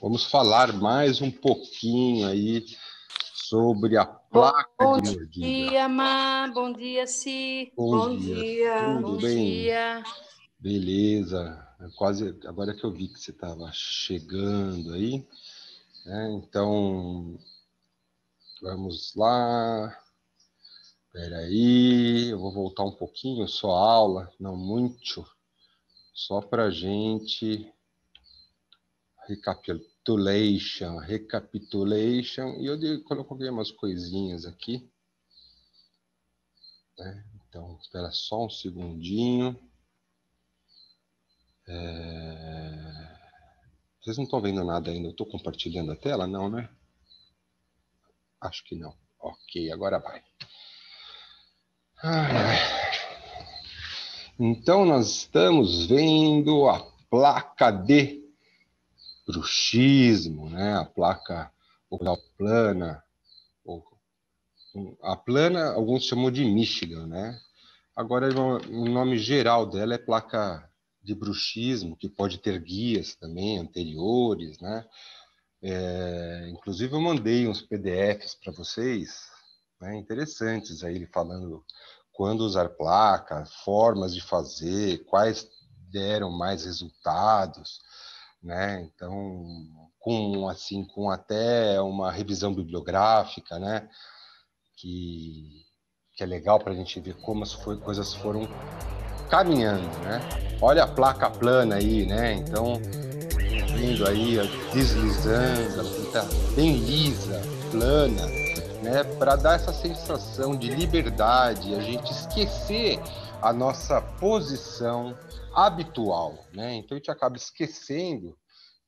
Vamos falar mais um pouquinho aí sobre a placa bom de mordida. Bom dia, Má. Bom dia, Si. Bom, bom dia. dia. Tudo bom bem? dia. Beleza. É quase agora que eu vi que você estava chegando aí. Né? Então, vamos lá. Espera aí, eu vou voltar um pouquinho, só aula, não muito, só para gente recapitulation, recapitulation, e eu, coloquei umas coisinhas aqui. Né? Então, espera só um segundinho. É... Vocês não estão vendo nada ainda? Eu estou compartilhando a tela? Não, né? Acho que não. Ok, agora vai. Ai, ai. Então, nós estamos vendo a placa de bruxismo, né? a placa ocular plana, ou, a plana alguns chamam de Michigan, né? Agora o nome geral dela é placa de bruxismo, que pode ter guias também anteriores, né? É, inclusive eu mandei uns PDFs para vocês, né, interessantes aí ele falando quando usar placa, formas de fazer, quais deram mais resultados né? Então, com assim, com até uma revisão bibliográfica, né? Que, que é legal para a gente ver como as foi, coisas foram caminhando, né? Olha a placa plana aí, né? Então, vindo aí, deslizando, tá bem lisa, plana, né? Para dar essa sensação de liberdade, a gente esquecer a nossa posição habitual, né? Então a gente acaba esquecendo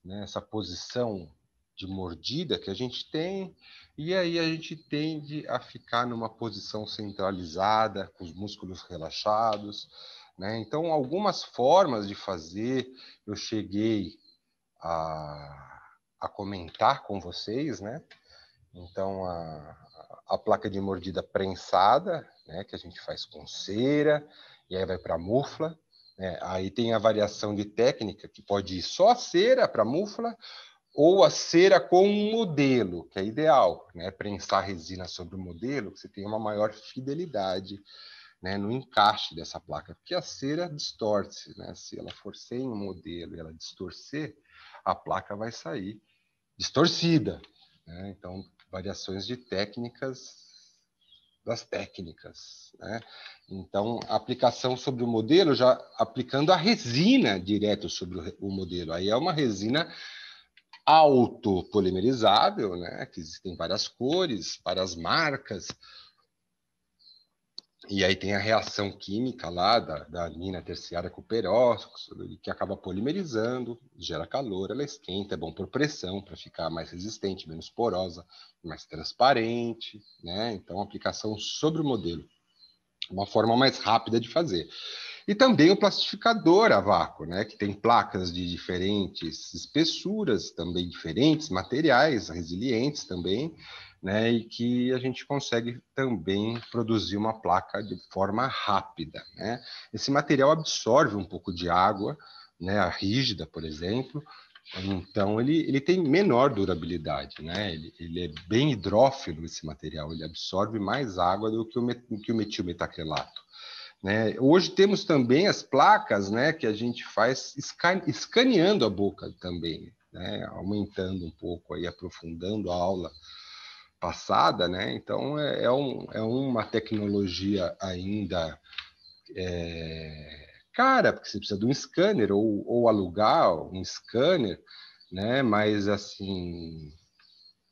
né, essa posição de mordida que a gente tem, e aí a gente tende a ficar numa posição centralizada, com os músculos relaxados. Né? Então, algumas formas de fazer eu cheguei a, a comentar com vocês, né? Então, a, a placa de mordida prensada, né, que a gente faz com cera, e aí vai para a mufla. Né? Aí tem a variação de técnica, que pode ir só a cera para a mufla, ou a cera com um modelo, que é ideal, né? Prensar a resina sobre o modelo, que você tem uma maior fidelidade né, no encaixe dessa placa, porque a cera distorce, né? Se ela for sem um modelo e ela distorcer, a placa vai sair distorcida. Né? Então, variações de técnicas das técnicas. Né? Então, a aplicação sobre o modelo, já aplicando a resina direto sobre o modelo. Aí é uma resina autopolimerizável, né? que existem várias cores, várias marcas, e aí tem a reação química lá da, da amina terciária com o peróxido, que acaba polimerizando, gera calor, ela esquenta, é bom por pressão, para ficar mais resistente, menos porosa, mais transparente, né? Então, aplicação sobre o modelo. Uma forma mais rápida de fazer. E também o plastificador a vácuo, né? Que tem placas de diferentes espessuras, também diferentes materiais, resilientes também, né, e que a gente consegue também produzir uma placa de forma rápida. Né? Esse material absorve um pouco de água, né, a rígida, por exemplo, então ele, ele tem menor durabilidade, né? ele, ele é bem hidrófilo esse material, ele absorve mais água do que o, met, que o metilmetacrilato. Né? Hoje temos também as placas né, que a gente faz escane, escaneando a boca também, né? aumentando um pouco, aí, aprofundando a aula passada, né? Então é, é, um, é uma tecnologia ainda é, cara, porque você precisa de um scanner ou, ou alugar um scanner, né? Mas assim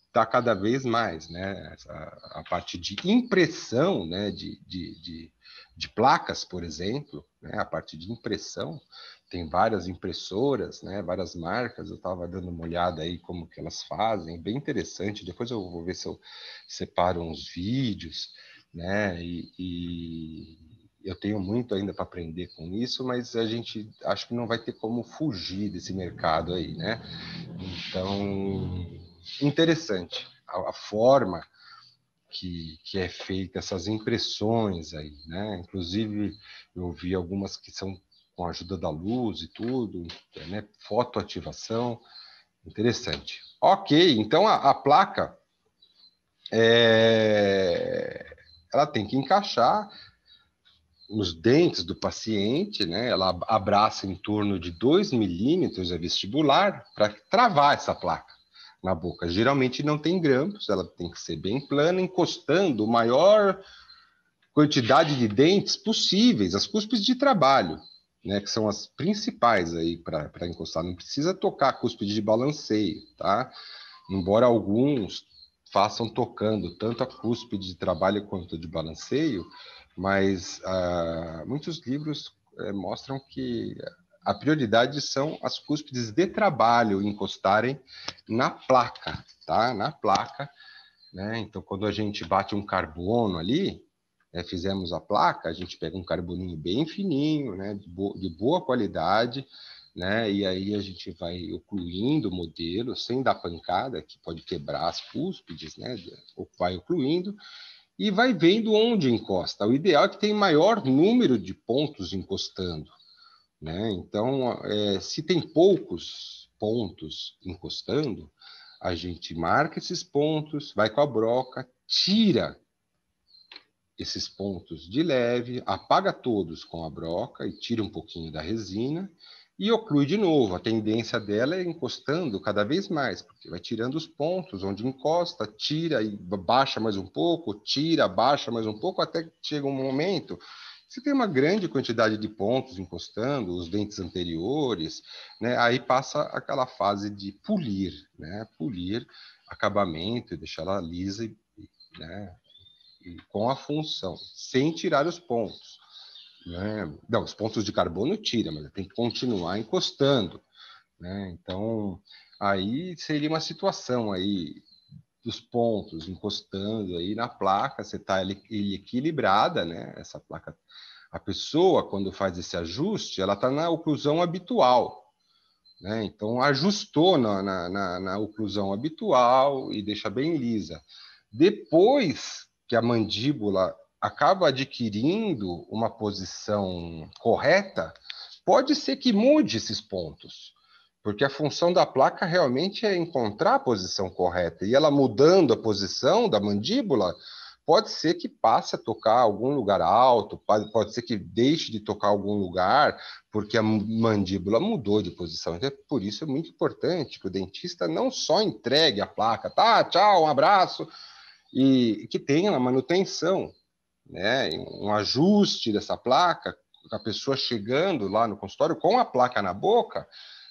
está cada vez mais, né? A, a parte de impressão, né? De, de, de, de placas, por exemplo, né? A parte de impressão tem várias impressoras, né, várias marcas, eu estava dando uma olhada aí como que elas fazem, bem interessante, depois eu vou ver se eu separo uns vídeos, né, e, e eu tenho muito ainda para aprender com isso, mas a gente acho que não vai ter como fugir desse mercado aí, né, então, interessante a, a forma que, que é feita essas impressões aí, né, inclusive eu vi algumas que são com a ajuda da luz e tudo, né? fotoativação, interessante. Ok, então a, a placa é... ela tem que encaixar nos dentes do paciente, né? Ela abraça em torno de 2 milímetros a é vestibular para travar essa placa na boca. Geralmente não tem grampos, ela tem que ser bem plana, encostando o maior quantidade de dentes possíveis, as cuspes de trabalho, né, que são as principais aí para encostar. Não precisa tocar cúspide de balanceio, tá? Embora alguns façam tocando tanto a cúspide de trabalho quanto de balanceio, mas ah, muitos livros eh, mostram que a prioridade são as cúspides de trabalho encostarem na placa, tá? Na placa, né? Então, quando a gente bate um carbono ali, é, fizemos a placa, a gente pega um carboninho bem fininho, né, de, de boa qualidade, né, e aí a gente vai ocluindo o modelo sem dar pancada, que pode quebrar as cúspides, né, vai ocluindo, e vai vendo onde encosta. O ideal é que tem maior número de pontos encostando. Né? Então, é, se tem poucos pontos encostando, a gente marca esses pontos, vai com a broca, tira esses pontos de leve, apaga todos com a broca e tira um pouquinho da resina e oclui de novo. A tendência dela é encostando cada vez mais, porque vai tirando os pontos onde encosta, tira e baixa mais um pouco, tira, baixa mais um pouco, até que chega um momento você tem uma grande quantidade de pontos encostando, os dentes anteriores, né? aí passa aquela fase de polir, né? polir acabamento e deixar ela lisa e né? com a função, sem tirar os pontos. Né? Não, os pontos de carbono tira, mas tem que continuar encostando. Né? Então, aí seria uma situação aí dos pontos encostando aí na placa, você está equilibrada, né? Essa placa, a pessoa quando faz esse ajuste, ela está na oclusão habitual, né? Então ajustou na, na, na, na oclusão habitual e deixa bem lisa. Depois que a mandíbula acaba adquirindo uma posição correta, pode ser que mude esses pontos, porque a função da placa realmente é encontrar a posição correta, e ela mudando a posição da mandíbula, pode ser que passe a tocar algum lugar alto, pode ser que deixe de tocar algum lugar, porque a mandíbula mudou de posição. Então, é por isso é muito importante que o dentista não só entregue a placa, tá, tchau, um abraço, e que tenha uma manutenção, né, um ajuste dessa placa, a pessoa chegando lá no consultório com a placa na boca,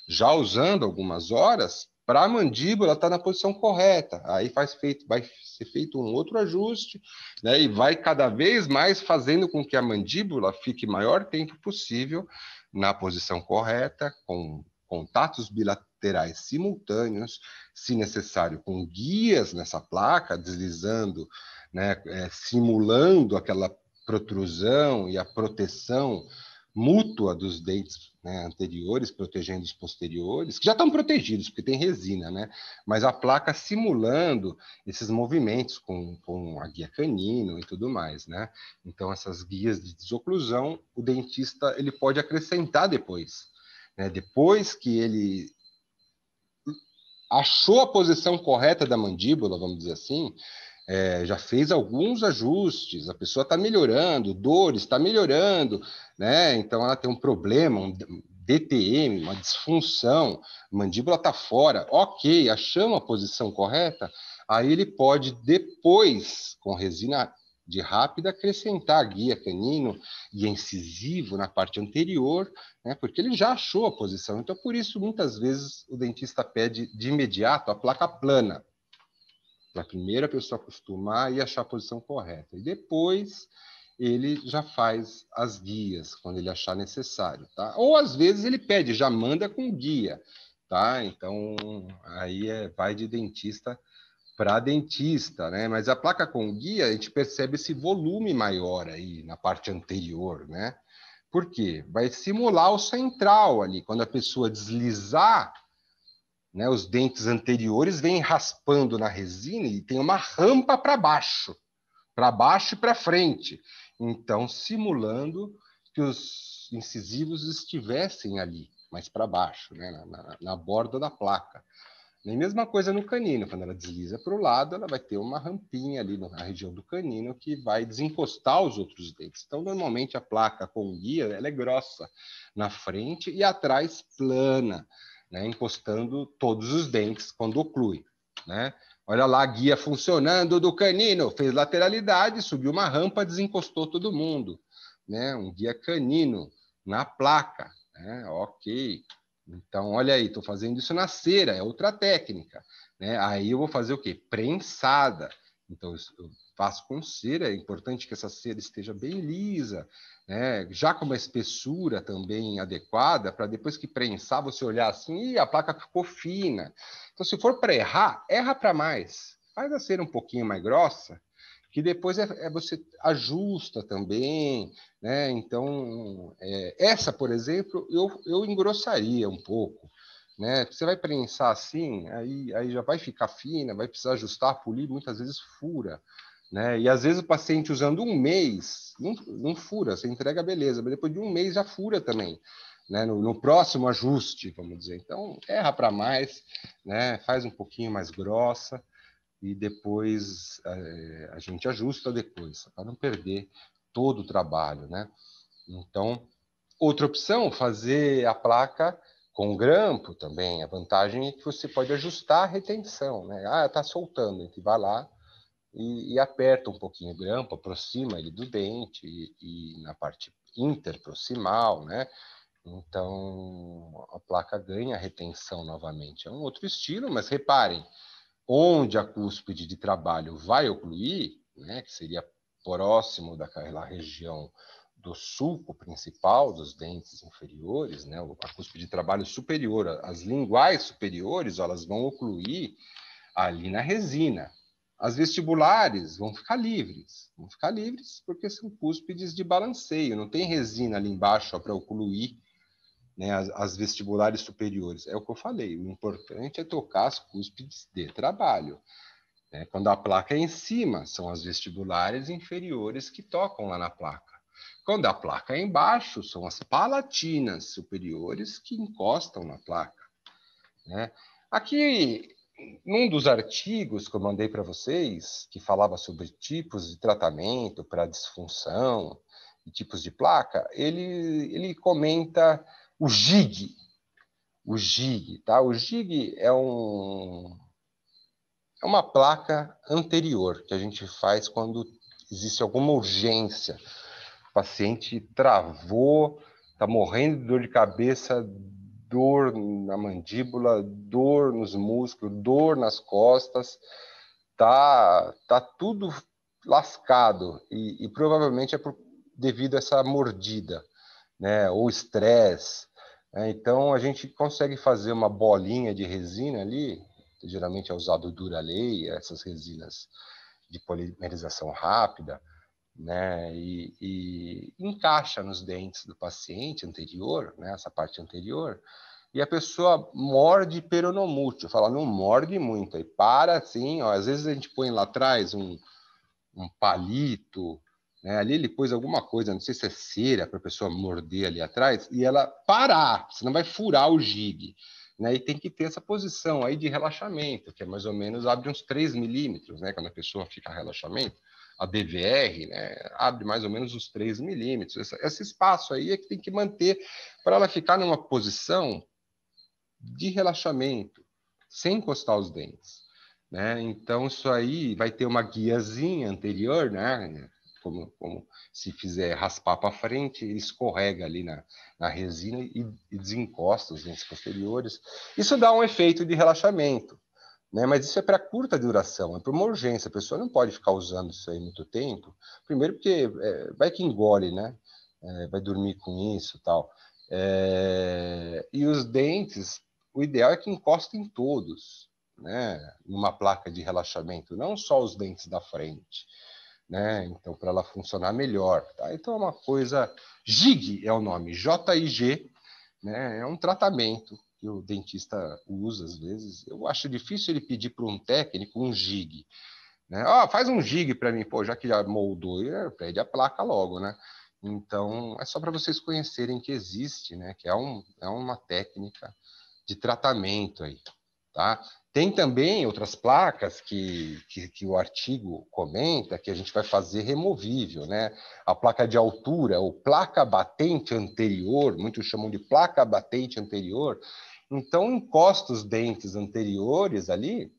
já usando algumas horas, para a mandíbula estar tá na posição correta. Aí faz feito, vai ser feito um outro ajuste, né, e vai cada vez mais fazendo com que a mandíbula fique maior tempo possível na posição correta, com contatos bilaterais laterais simultâneos, se necessário, com guias nessa placa, deslizando, né, é, simulando aquela protrusão e a proteção mútua dos dentes né, anteriores, protegendo os posteriores, que já estão protegidos, porque tem resina, né? Mas a placa simulando esses movimentos com, com a guia canino e tudo mais, né? Então, essas guias de desoclusão, o dentista ele pode acrescentar depois. Né? Depois que ele achou a posição correta da mandíbula, vamos dizer assim, é, já fez alguns ajustes, a pessoa está melhorando, dores está melhorando, né? Então ela tem um problema, um DTM, uma disfunção, mandíbula está fora, ok, achamos a posição correta, aí ele pode depois, com resina de rápida, acrescentar guia canino e é incisivo na parte anterior, né, porque ele já achou a posição. Então, por isso, muitas vezes, o dentista pede de imediato a placa plana, para a primeira pessoa acostumar e achar a posição correta. E depois ele já faz as guias, quando ele achar necessário. Tá? Ou, às vezes, ele pede, já manda com guia. Tá? Então, aí é, vai de dentista para dentista, né? Mas a placa com guia, a gente percebe esse volume maior aí na parte anterior, né? Por quê? Vai simular o central ali. Quando a pessoa deslizar, né, os dentes anteriores vêm raspando na resina e tem uma rampa para baixo, para baixo e para frente. Então, simulando que os incisivos estivessem ali, mais para baixo, né, na, na, na borda da placa. E mesma coisa no canino, quando ela desliza para o lado, ela vai ter uma rampinha ali na região do canino que vai desencostar os outros dentes. Então, normalmente a placa com guia ela é grossa na frente e atrás plana, né? encostando todos os dentes quando oclui. Né? Olha lá a guia funcionando do canino, fez lateralidade, subiu uma rampa, desencostou todo mundo. Né? Um guia canino na placa. Né? Ok. Então, olha aí, estou fazendo isso na cera, é outra técnica. Né? Aí eu vou fazer o quê? Prensada. Então, eu faço com cera, é importante que essa cera esteja bem lisa, né? já com uma espessura também adequada, para depois que prensar, você olhar assim, e a placa ficou fina. Então, se for para errar, erra para mais. Faz a cera um pouquinho mais grossa, que depois é, é você ajusta também, né? Então, é, essa, por exemplo, eu, eu engrossaria um pouco, né? Você vai prensar assim, aí, aí já vai ficar fina, vai precisar ajustar, polir, muitas vezes fura, né? E às vezes o paciente usando um mês, não, não fura, você entrega beleza, mas depois de um mês já fura também, né? No, no próximo ajuste, vamos dizer. Então, erra para mais, né? Faz um pouquinho mais grossa, e depois é, a gente ajusta depois, para não perder todo o trabalho, né? Então, outra opção, fazer a placa com grampo também. A vantagem é que você pode ajustar a retenção, né? Ah, tá soltando, a gente vai lá e, e aperta um pouquinho o grampo, aproxima ele do dente e, e na parte interproximal, né? Então, a placa ganha retenção novamente. É um outro estilo, mas reparem, onde a cúspide de trabalho vai ocluir, né, que seria próximo daquela região do sulco principal dos dentes inferiores, né, a cúspide de trabalho superior, as linguais superiores, elas vão ocluir ali na resina. As vestibulares vão ficar livres, vão ficar livres porque são cúspides de balanceio, não tem resina ali embaixo para ocluir né, as, as, vestibulares superiores. É o que eu falei, o importante é tocar as cúspides de trabalho. Né? Quando a placa é em cima, são as vestibulares inferiores que tocam lá na placa. Quando a placa é embaixo, são as palatinas superiores que encostam na placa. Né? Aqui, num dos artigos que eu mandei para vocês, que falava sobre tipos de tratamento para disfunção tipos de placa, ele, ele comenta o GIG. O GIG, tá? O GIG é um é uma placa anterior que a gente faz quando existe alguma urgência. O paciente travou, está morrendo de dor de cabeça, dor na mandíbula, dor nos músculos, dor nas costas, tá, tá tudo lascado e, e provavelmente é por, devido a essa mordida né, ou estresse. Né? Então, a gente consegue fazer uma bolinha de resina ali, geralmente é usado Duralei, essas resinas de polimerização rápida, né, e, e, encaixa nos dentes do paciente anterior, né, essa parte anterior, e a pessoa morde peronomútil, fala, não morde muito, aí para assim, ó, às vezes a gente põe lá atrás um, um palito, né? ali ele pôs alguma coisa, não sei se é cera, para a pessoa morder ali atrás, e ela parar, senão vai furar o gig. Né? E tem que ter essa posição aí de relaxamento, que é mais ou menos abre uns 3 milímetros, né? quando a pessoa fica relaxamento. A DVR né? abre mais ou menos uns 3 milímetros. Esse, esse espaço aí é que tem que manter para ela ficar numa posição de relaxamento, sem encostar os dentes. Né? Então, isso aí vai ter uma guiazinha anterior, né? como, como se fizer raspar para frente, ele escorrega ali na, na resina e, e desencosta os dentes posteriores. Isso dá um efeito de relaxamento. Né? Mas isso é para curta duração, é para uma urgência. A pessoa não pode ficar usando isso aí muito tempo. Primeiro porque é, vai que engole, né? É, vai dormir com isso, tal. É, e os dentes, o ideal é que encostem todos, né? Numa placa de relaxamento, não só os dentes da frente né? Então, para ela funcionar melhor. Tá? Então, é uma coisa. JIG é o nome, J-I-G, né? É um tratamento que o dentista usa às vezes. Eu acho difícil ele pedir para um técnico um JIG. Né? Ah, faz um JIG para mim, pô, já que já moldou, é, pede a placa logo, né? Então, é só para vocês conhecerem que existe, né? Que é, um, é uma técnica de tratamento aí. Tá? Tem também outras placas que, que, que, o artigo comenta que a gente vai fazer removível, né? A placa de altura ou placa batente anterior, muitos chamam de placa batente anterior. Então, encosta os dentes anteriores ali,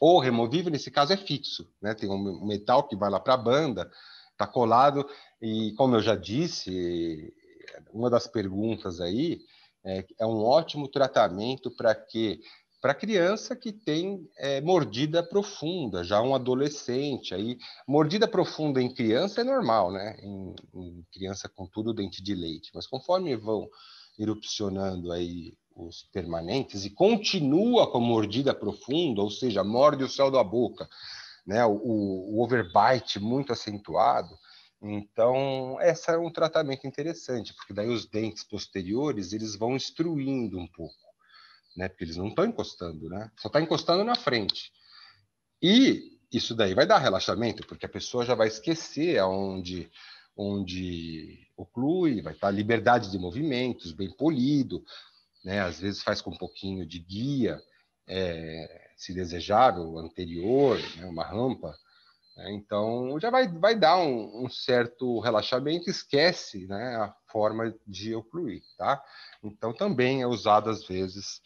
ou removível, nesse caso é fixo, né? Tem um metal que vai lá para a banda, está colado, e como eu já disse, uma das perguntas aí é, é um ótimo tratamento para que para criança que tem é, mordida profunda, já um adolescente. Aí, mordida profunda em criança é normal, né? Em, em criança com tudo dente de leite. Mas conforme vão erupcionando aí os permanentes e continua com a mordida profunda, ou seja, morde o céu da boca, né? O, o, overbite muito acentuado. Então, esse é um tratamento interessante, porque daí os dentes posteriores eles vão instruindo um pouco né? Porque eles não estão encostando, né? Só está encostando na frente. E isso daí vai dar relaxamento, porque a pessoa já vai esquecer aonde onde oclui, vai estar tá liberdade de movimentos, bem polido, né? Às vezes faz com um pouquinho de guia, é, se desejável, anterior, né? uma rampa. Né? Então já vai, vai dar um, um certo relaxamento, esquece né? a forma de ocluir, tá? Então também é usado às vezes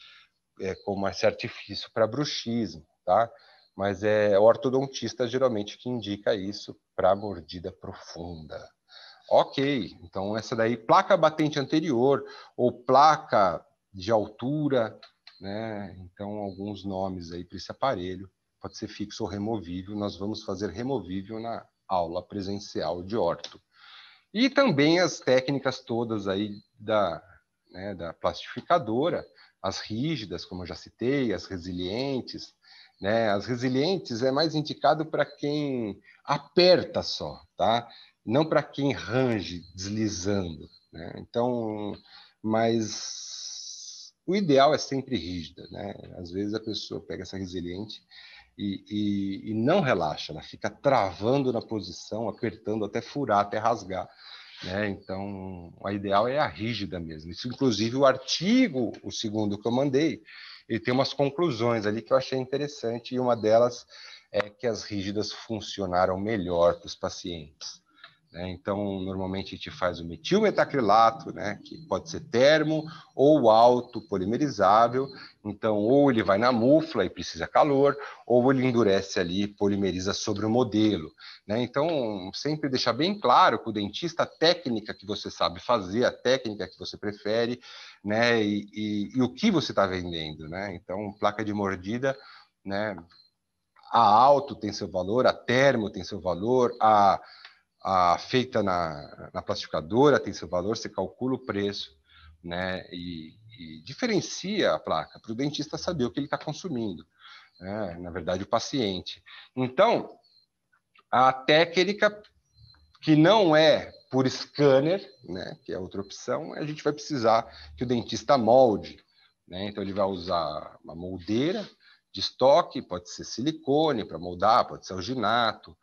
é, como esse artifício para bruxismo, tá? Mas é o ortodontista geralmente que indica isso para mordida profunda. Ok, então essa daí, placa batente anterior ou placa de altura, né? Então, alguns nomes aí para esse aparelho. Pode ser fixo ou removível. Nós vamos fazer removível na aula presencial de orto. E também as técnicas todas aí da, né, da plastificadora, as rígidas, como eu já citei, as resilientes. Né? As resilientes é mais indicado para quem aperta só, tá? não para quem range deslizando. Né? Então, mas o ideal é sempre rígida. Né? Às vezes a pessoa pega essa resiliente e, e, e não relaxa, ela fica travando na posição, apertando até furar, até rasgar né? Então, a ideal é a rígida mesmo. Isso, inclusive, o artigo, o segundo que eu mandei, ele tem umas conclusões ali que eu achei interessante, e uma delas é que as rígidas funcionaram melhor para os pacientes. Né? Então, normalmente a gente faz o metilmetacrilato, né? que pode ser termo ou alto polimerizável, Então, ou ele vai na mufla e precisa calor, ou ele endurece ali e polimeriza sobre o modelo. Né? Então, sempre deixar bem claro com o dentista a técnica que você sabe fazer, a técnica que você prefere, né? e, e, e o que você está vendendo. Né? Então, placa de mordida. Né? A alto tem seu valor, a termo tem seu valor, a a, feita na, na plastificadora tem seu valor, você calcula o preço, né? E, e diferencia a placa para o dentista saber o que ele está consumindo, né? na verdade, o paciente. Então, a técnica que não é por scanner, né? que é outra opção, a gente vai precisar que o dentista molde. Né? Então, ele vai usar uma moldeira de estoque, pode ser silicone para moldar, pode ser alginato,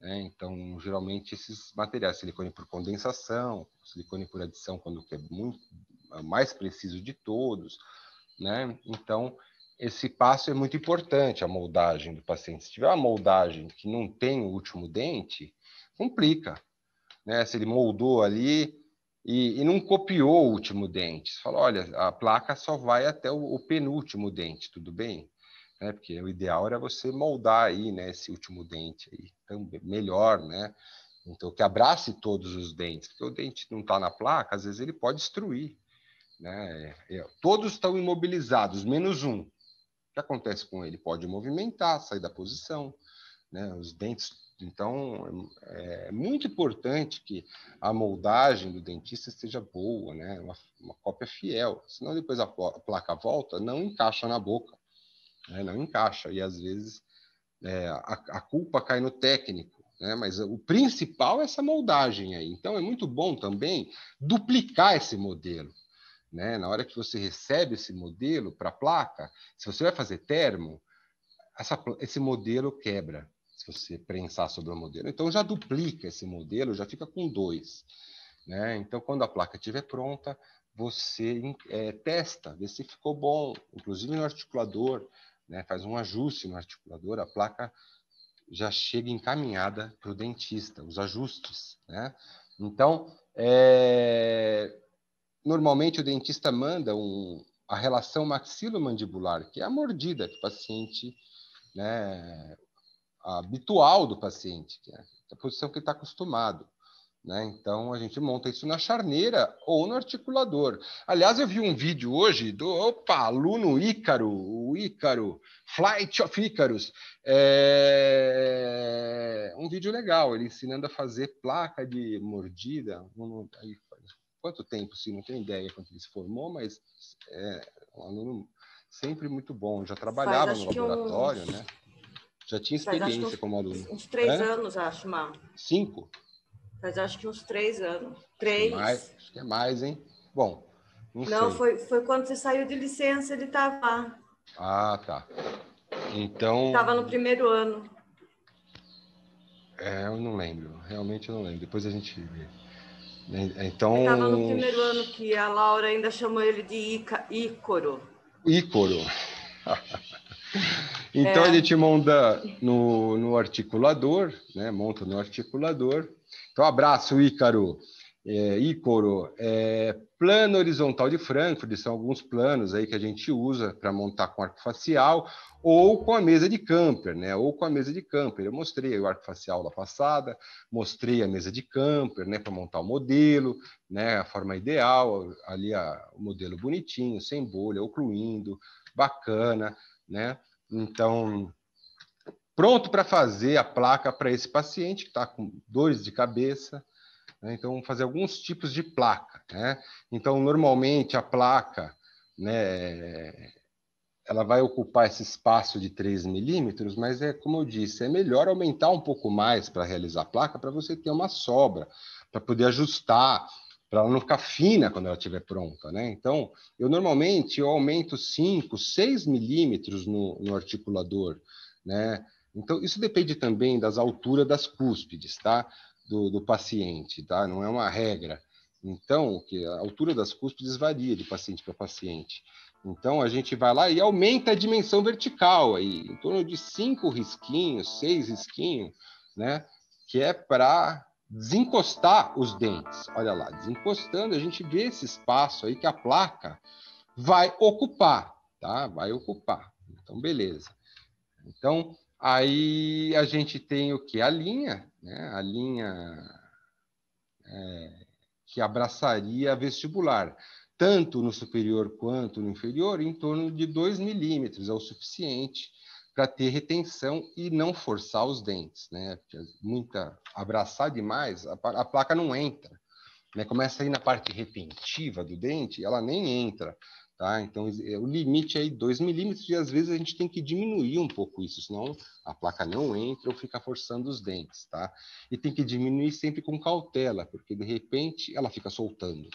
né? Então, geralmente, esses materiais, silicone por condensação, silicone por adição, quando é muito é mais preciso de todos. Né? Então, esse passo é muito importante, a moldagem do paciente. Se tiver uma moldagem que não tem o último dente, complica. Né? Se ele moldou ali e, e não copiou o último dente, você fala, olha, a placa só vai até o, o penúltimo dente, tudo bem? né? Porque o ideal era você moldar aí, né, esse último dente aí, também, melhor, né? Então, que abrace todos os dentes, porque o dente não está na placa, às vezes ele pode destruir, né? É, é, todos estão imobilizados, menos um. O que acontece com ele? Pode movimentar, sair da posição, né? Os dentes. Então, é, é muito importante que a moldagem do dentista seja boa, né? Uma, uma cópia fiel, senão depois a placa volta, não encaixa na boca né? não encaixa. E às vezes é, a, a, culpa cai no técnico, né? mas o principal é essa moldagem aí. Então é muito bom também duplicar esse modelo. Né? Na hora que você recebe esse modelo para a placa, se você vai fazer termo, essa, esse modelo quebra se você prensar sobre o modelo. Então já duplica esse modelo, já fica com dois. Né? Então, quando a placa estiver pronta, você é, testa, vê se ficou bom, inclusive no articulador, né, faz um ajuste no articulador, a placa já chega encaminhada para o dentista, os ajustes. Né? Então, é, normalmente o dentista manda um, a relação maxilomandibular, que é a mordida que o paciente, né, habitual do paciente, que é a posição que ele está acostumado. Né? Então a gente monta isso na charneira ou no articulador. Aliás, eu vi um vídeo hoje do opa, aluno Ícaro, o Ícaro, Flight of Icarus. É... Um vídeo legal, ele ensinando a fazer placa de mordida. Quanto tempo, Sim, não tenho ideia quanto ele se formou, mas é um aluno sempre muito bom. Já trabalhava Faz, no laboratório, eu... né? Já tinha experiência Faz, como aluno. Uns três anos, acho, Mar. Cinco? Faz acho que uns três anos. Três. É mais, acho que é mais, hein? Bom, não, não foi, foi quando você saiu de licença, ele estava tá lá. Ah, tá. Então. Estava no primeiro ano. É, eu não lembro. Realmente eu não lembro. Depois a gente vê. Né, então. Estava no primeiro ano que a Laura ainda chamou ele de Ica, Ícoro. Ícoro. então é. ele te monta no, no articulador, né? Monta no articulador. Então, abraço, Ícaro. É, é, plano horizontal de Frankfurt, são alguns planos aí que a gente usa para montar com arco facial ou com a mesa de camper, né? Ou com a mesa de camper. Eu mostrei o arco facial da passada, mostrei a mesa de camper, né? Para montar o modelo, né? A forma ideal, ali a, o modelo bonitinho, sem bolha, ocluindo, bacana, né? Então, pronto para fazer a placa para esse paciente que está com dores de cabeça. Né? Então, fazer alguns tipos de placa. Né? Então, normalmente a placa né, ela vai ocupar esse espaço de 3 milímetros, mas é como eu disse, é melhor aumentar um pouco mais para realizar a placa para você ter uma sobra, para poder ajustar, para ela não ficar fina quando ela estiver pronta, né? Então, eu normalmente eu aumento 5, 6 milímetros no, no articulador, né? Então, isso depende também das alturas das cúspides, tá? Do, do, paciente, tá? Não é uma regra. Então, que a altura das cúspides varia de paciente para paciente. Então, a gente vai lá e aumenta a dimensão vertical aí, em torno de cinco risquinhos, seis risquinhos, né? Que é para desencostar os dentes. Olha lá, desencostando, a gente vê esse espaço aí que a placa vai ocupar, tá? Vai ocupar. Então, beleza. Então, Aí a gente tem o que? A linha, né? a linha é, que abraçaria a vestibular, tanto no superior quanto no inferior, em torno de 2 milímetros, é o suficiente para ter retenção e não forçar os dentes. Né? Muita, abraçar demais, a, a placa não entra. Né? Começa aí na parte repentiva do dente, ela nem entra. Tá? Então, é, o limite é 2 milímetros e às vezes a gente tem que diminuir um pouco isso, senão a placa não entra ou fica forçando os dentes, tá? E tem que diminuir sempre com cautela, porque de repente ela fica soltando.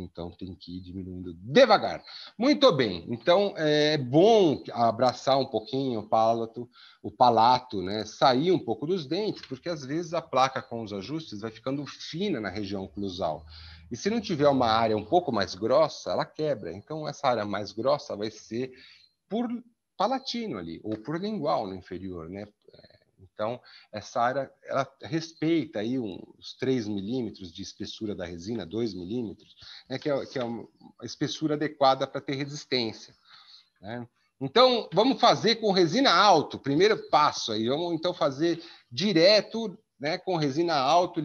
Então tem que ir diminuindo devagar. Muito bem. Então é bom abraçar um pouquinho o palato, o palato, né? Sair um pouco dos dentes, porque às vezes a placa com os ajustes vai ficando fina na região oclusal. E se não tiver uma área um pouco mais grossa, ela quebra. Então essa área mais grossa vai ser por palatino ali, ou por lingual no inferior, né? Então, essa área ela respeita aí uns 3 milímetros de espessura da resina, 2 milímetros, né, que, é, que é uma espessura adequada para ter resistência. Né? Então, vamos fazer com resina alto, primeiro passo aí. Vamos então fazer direto né, com resina alto,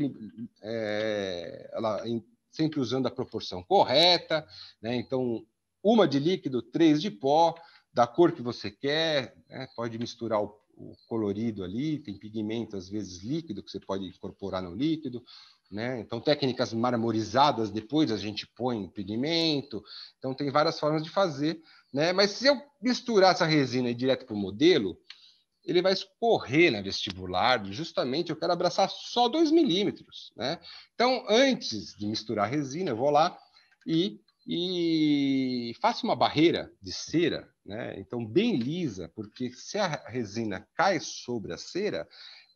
é, ela, sempre usando a proporção correta. Né, então, uma de líquido, três de pó, da cor que você quer. Né, pode misturar o o colorido ali, tem pigmento às vezes líquido que você pode incorporar no líquido, né? Então técnicas marmorizadas depois a gente põe pigmento, então tem várias formas de fazer, né? Mas se eu misturar essa resina direto para o modelo, ele vai escorrer na vestibular, justamente eu quero abraçar só 2 milímetros, né? Então antes de misturar a resina, eu vou lá e, e faço uma barreira de cera né? Então, bem lisa, porque se a resina cai sobre a cera,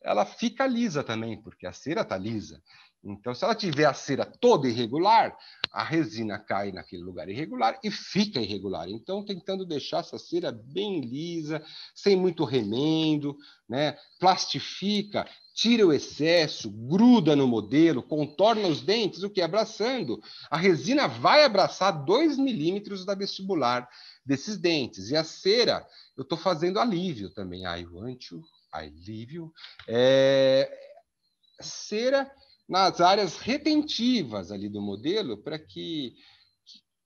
ela fica lisa também, porque a cera está lisa. Então, se ela tiver a cera toda irregular, a resina cai naquele lugar irregular e fica irregular. Então, tentando deixar essa cera bem lisa, sem muito remendo, né? plastifica, tira o excesso, gruda no modelo, contorna os dentes, o que? Abraçando. A resina vai abraçar 2 milímetros da vestibular desses dentes. E a cera, eu estou fazendo alívio também. I want you, I leave you. É, cera nas áreas retentivas ali do modelo para que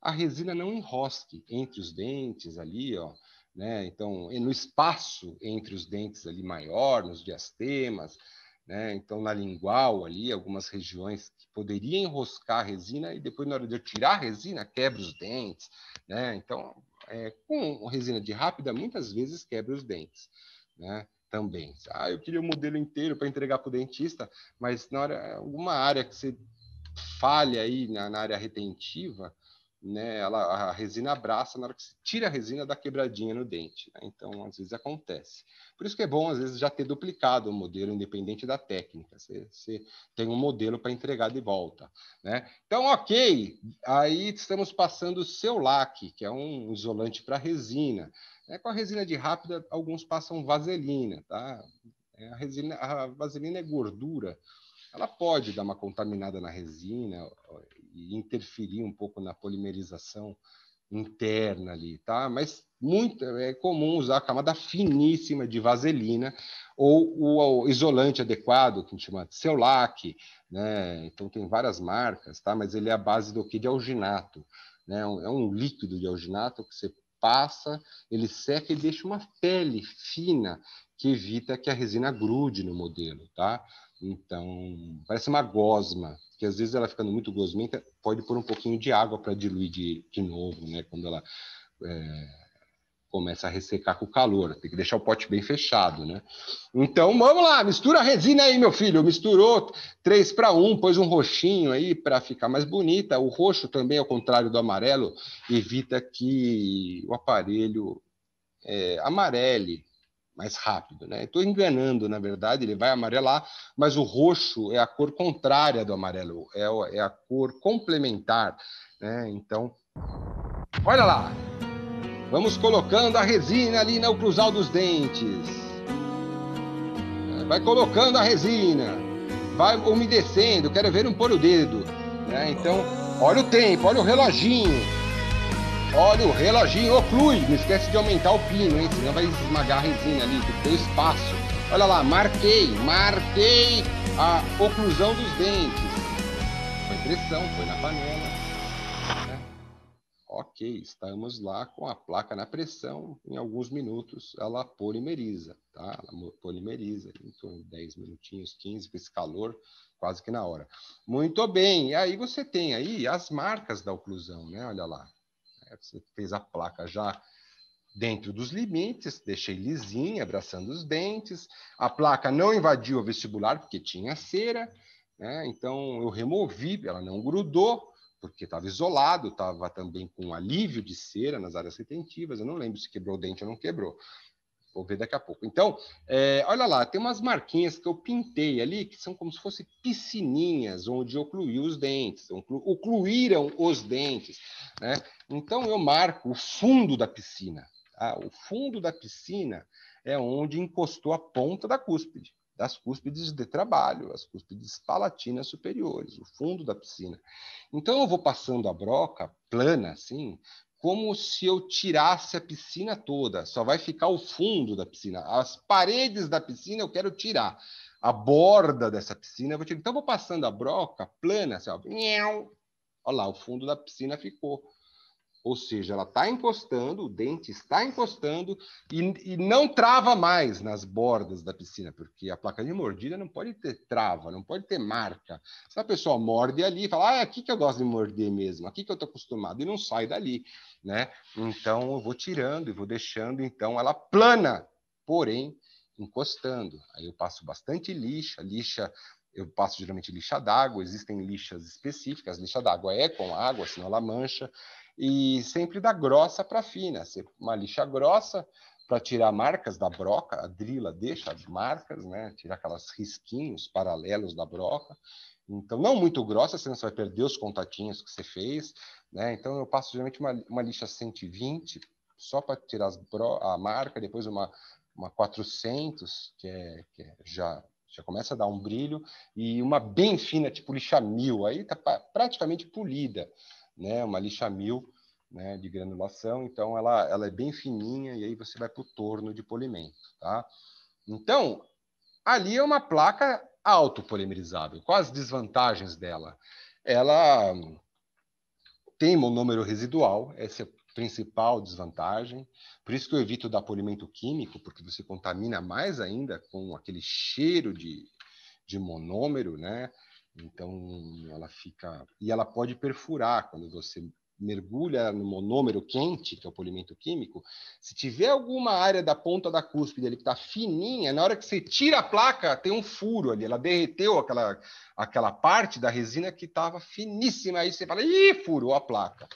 a resina não enrosque entre os dentes ali, ó. Né? Então, no espaço entre os dentes ali maior, nos diastemas, né? Então, na lingual ali, algumas regiões que poderiam enroscar a resina e depois, na hora de eu tirar a resina, quebra os dentes, né? Então, é, com resina de rápida, muitas vezes quebra os dentes, né? Também. Ah, eu queria o um modelo inteiro para entregar para o dentista, mas na hora, alguma área que você falha aí na, na área retentiva, né, ela, a resina abraça na hora que se tira a resina da quebradinha no dente. Né? Então, às vezes acontece. Por isso que é bom, às vezes, já ter duplicado o modelo, independente da técnica. Você, você tem um modelo para entregar de volta. Né? Então, ok, aí estamos passando o lac que é um isolante para resina. Né, com a resina de rápida, alguns passam vaselina. Tá? É, a, resina, a vaselina é gordura, ela pode dar uma contaminada na resina e interferir um pouco na polimerização interna ali, tá? Mas muito é comum usar a camada finíssima de vaselina ou o, isolante adequado, que a gente chama de Ceolac, né? Então tem várias marcas, tá? Mas ele é a base do que de alginato, né? É, é um líquido de alginato que você passa, ele seca e deixa uma pele fina que evita que a resina grude no modelo, tá? Então, parece uma gosma, que às vezes ela ficando muito gosmenta, pode pôr um pouquinho de água para diluir de, de novo, né? Quando ela é, começa a ressecar com o calor, tem que deixar o pote bem fechado, né? Então vamos lá, mistura a resina aí, meu filho. Misturou três para um, pôs um roxinho aí para ficar mais bonita. O roxo também, ao contrário do amarelo, evita que o aparelho é, amarele, mais rápido. Né? Estou enganando, na verdade, ele vai amarelar, mas o roxo é a cor contrária do amarelo, é, é a cor complementar. Né? Então, olha lá! Vamos colocando a resina ali no né? cruzal dos dentes. É, vai colocando a resina, vai umedecendo, quero ver um pôr o dedo. Né? Então, olha o tempo, olha o reloginho. Olha o reloginho, oclui. Não esquece de aumentar o pino, hein? Senão vai esmagar a resina ali, tem que espaço. Olha lá, marquei, marquei a oclusão dos dentes. Foi pressão, foi na panela. Né? Ok, estamos lá com a placa na pressão. Em alguns minutos ela polimeriza, tá? Ela polimeriza em torno de 10 minutinhos, 15, com esse calor, quase que na hora. Muito bem, e aí você tem aí as marcas da oclusão, né? Olha lá, você fez a placa já dentro dos limites, deixei lisinha, abraçando os dentes, a placa não invadiu o vestibular porque tinha cera, né? então eu removi, ela não grudou, porque estava isolado, estava também com alívio de cera nas áreas retentivas, eu não lembro se quebrou o dente ou não quebrou. Vou ver daqui a pouco. Então, é, olha lá, tem umas marquinhas que eu pintei ali que são como se fossem piscininhas onde ocluí os dentes, ocluíram os dentes. Né? Então, eu marco o fundo da piscina. Tá? O fundo da piscina é onde encostou a ponta da cúspide, das cúspides de trabalho, as cúspides palatinas superiores, o fundo da piscina. Então, eu vou passando a broca plana, assim, como se eu tirasse a piscina toda, só vai ficar o fundo da piscina. As paredes da piscina eu quero tirar. A borda dessa piscina eu vou tirar. Então, eu vou passando a broca plana, assim, ó. Olha lá, o fundo da piscina ficou. Ou seja, ela está encostando, o dente está encostando e, e, não trava mais nas bordas da piscina, porque a placa de mordida não pode ter trava, não pode ter marca. Se a pessoa morde ali e fala, ah, é aqui que eu gosto de morder mesmo, aqui que eu estou acostumado, e não sai dali. Né? Então eu vou tirando e vou deixando, então ela plana, porém encostando. Aí eu passo bastante lixa, lixa eu passo geralmente lixa d'água, existem lixas específicas, lixa d'água é com água, senão ela mancha e sempre da grossa para fina, uma lixa grossa para tirar marcas da broca, a drila deixa as marcas, né? Tirar aquelas risquinhos paralelos da broca. Então, não muito grossa, senão você vai perder os contatinhos que você fez, né? Então, eu passo geralmente uma, uma lixa 120 só para tirar bro, a marca, depois uma, uma 400, que, é, que é já já começa a dar um brilho, e uma bem fina, tipo lixa mil, aí tá praticamente polida né, uma lixa mil né, de granulação, então ela, ela é bem fininha e aí você vai para o torno de polimento. Tá? Então, ali é uma placa autopolimerizável. Quais as desvantagens dela? Ela tem monômero residual, essa é a principal desvantagem. Por isso que eu evito dar polimento químico, porque você contamina mais ainda com aquele cheiro de, de monômero, né? Então, ela fica. E ela pode perfurar quando você mergulha no monômero quente, que é o polimento químico. Se tiver alguma área da ponta da cúspide ali que está fininha, na hora que você tira a placa, tem um furo ali. Ela derreteu aquela, aquela parte da resina que estava finíssima. Aí você fala, ih, furou a placa.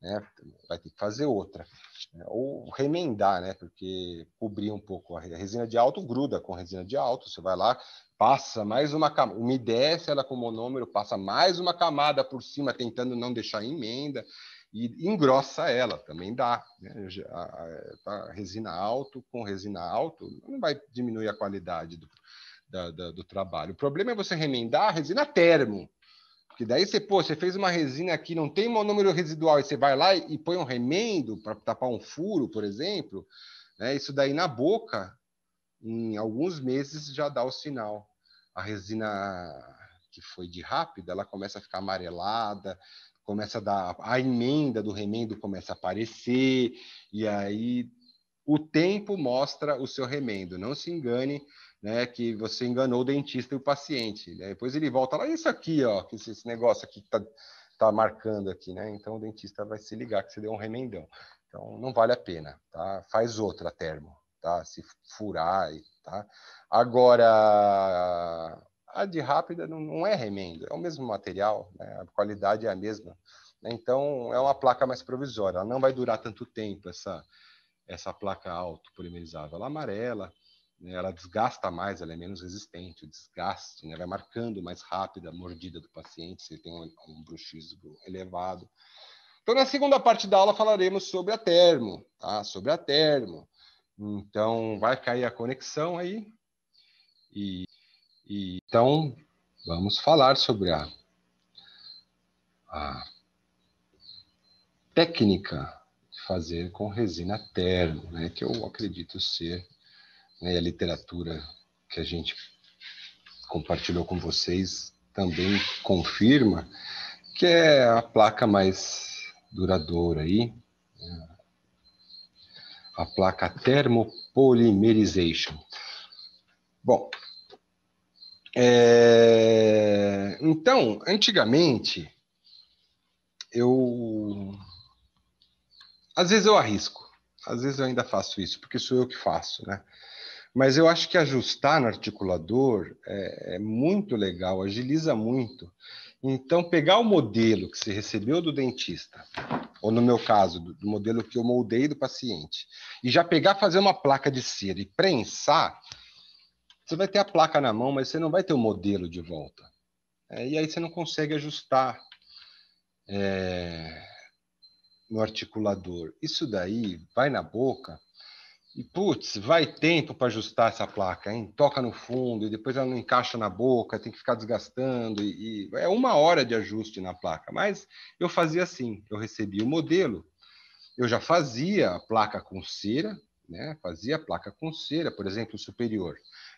Né? Vai ter que fazer outra né? ou remendar, né? Porque cobrir um pouco a resina de alto gruda com resina de alto. Você vai lá, passa mais uma camada, umedece ela com monômero, passa mais uma camada por cima, tentando não deixar emenda e engrossa ela, também dá. Né? A, a, a tá, resina alto com resina alto não vai diminuir a qualidade do, da, da, do trabalho. O problema é você remendar a resina termo, porque daí você, pô, você fez uma resina que não tem um número residual e você vai lá e, e põe um remendo para tapar um furo, por exemplo, né? Isso daí na boca, em alguns meses já dá o sinal. A resina que foi de rápida, ela começa a ficar amarelada, começa a dar a emenda do remendo começa a aparecer e aí o tempo mostra o seu remendo. Não se engane né, que você enganou o dentista e o paciente. Né? Depois ele volta lá, isso aqui, ó, esse, negócio aqui que está tá marcando aqui, né? Então o dentista vai se ligar que você deu um remendão. Então não vale a pena, tá? Faz outra termo, tá? Se furar, tá? Agora a de rápida não, não é remendo, é o mesmo material, né? a qualidade é a mesma. Né? Então é uma placa mais provisória, ela não vai durar tanto tempo essa essa placa polimerizada, ela é amarela né, ela desgasta mais, ela é menos resistente, o desgaste, né, vai marcando mais rápido a mordida do paciente, se ele tem um, um bruxismo elevado. Então, na segunda parte da aula, falaremos sobre a termo, tá? Sobre a termo. Então, vai cair a conexão aí. E, e então, vamos falar sobre a, a técnica de fazer com resina termo, né? Que eu acredito ser né, e a literatura que a gente compartilhou com vocês também confirma que é a placa mais duradoura aí, né, a placa thermopolymerization. Bom, é, então, antigamente, eu. Às vezes eu arrisco, às vezes eu ainda faço isso, porque sou eu que faço, né? Mas eu acho que ajustar no articulador é, é muito legal, agiliza muito. Então, pegar o modelo que se recebeu do dentista, ou no meu caso, do, do modelo que eu moldei do paciente, e já pegar, fazer uma placa de cera e prensar, você vai ter a placa na mão, mas você não vai ter o modelo de volta. É, e aí você não consegue ajustar é, no articulador. Isso daí vai na boca e putz, vai tempo para ajustar essa placa, hein? Toca no fundo e depois ela não encaixa na boca, tem que ficar desgastando. E, e, é uma hora de ajuste na placa. Mas eu fazia assim: eu recebia o modelo, eu já fazia a placa com cera, né? Fazia a placa com cera, por exemplo, superior.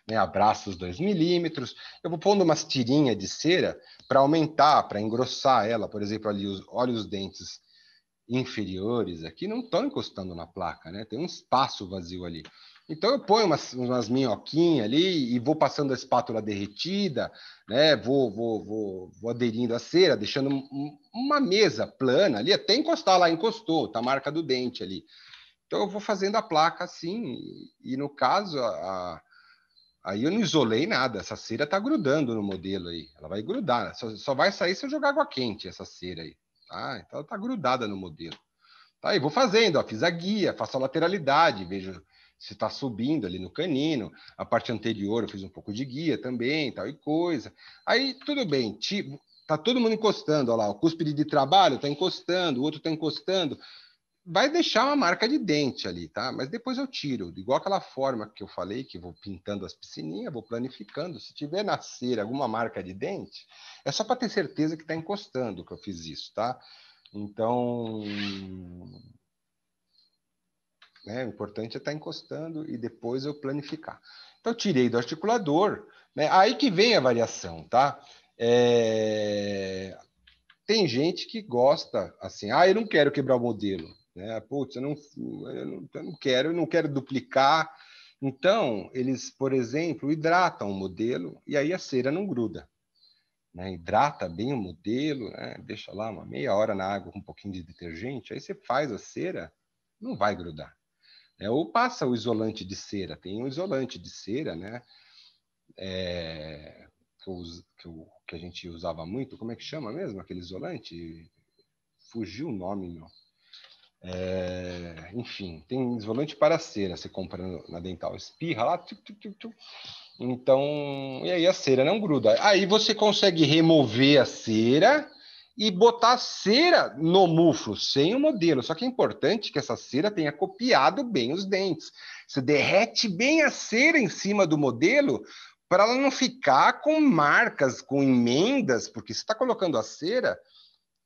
Né? Abraça os 2 milímetros. Eu vou pondo umas tirinhas de cera para aumentar, para engrossar ela. Por exemplo, ali, os, olha os dentes inferiores aqui não estão encostando na placa, né? Tem um espaço vazio ali. Então eu ponho umas, umas minhoquinhas ali e vou passando a espátula derretida, né? Vou, vou, vou, vou aderindo à cera, deixando uma mesa plana ali, até encostar lá, encostou, tá a marca do dente ali. Então eu vou fazendo a placa assim, e, e no caso, a, a, aí eu não isolei nada, essa cera tá grudando no modelo aí, ela vai grudar, só, só vai sair se eu jogar água quente essa cera aí. Tá? Então ela está grudada no modelo. Tá? E vou fazendo, ó, fiz a guia, faço a lateralidade, vejo se está subindo ali no canino. A parte anterior eu fiz um pouco de guia também, tal e coisa. Aí tudo bem, tipo, tá todo mundo encostando, lá, o cúspide de trabalho está encostando, o outro está encostando vai deixar uma marca de dente ali, tá? Mas depois eu tiro, igual aquela forma que eu falei, que vou pintando as piscininhas, vou planificando. Se tiver na cera alguma marca de dente, é só para ter certeza que está encostando que eu fiz isso, tá? Então, né, o importante é estar tá encostando e depois eu planificar. Então, eu tirei do articulador, né? Aí que vem a variação, tá? É... Tem gente que gosta assim, ah, eu não quero quebrar o modelo. Né? Putz, eu não, eu não, eu não quero, eu não quero duplicar. Então, eles, por exemplo, hidratam o modelo e aí a cera não gruda. Né? Hidrata bem o modelo, né? deixa lá uma meia hora na água com um pouquinho de detergente, aí você faz a cera, não vai grudar. Né? ou passa o isolante de cera, tem um isolante de cera, né? É, que, eu, que, eu, que, a gente usava muito, como é que chama mesmo aquele isolante? Fugiu o nome, meu. É, enfim, tem isolante para cera, você compra na dental, espirra lá, então, e aí a cera não gruda. Aí você consegue remover a cera e botar a cera no mufo, sem o modelo. Só que é importante que essa cera tenha copiado bem os dentes. Você derrete bem a cera em cima do modelo para ela não ficar com marcas, com emendas, porque você está colocando a cera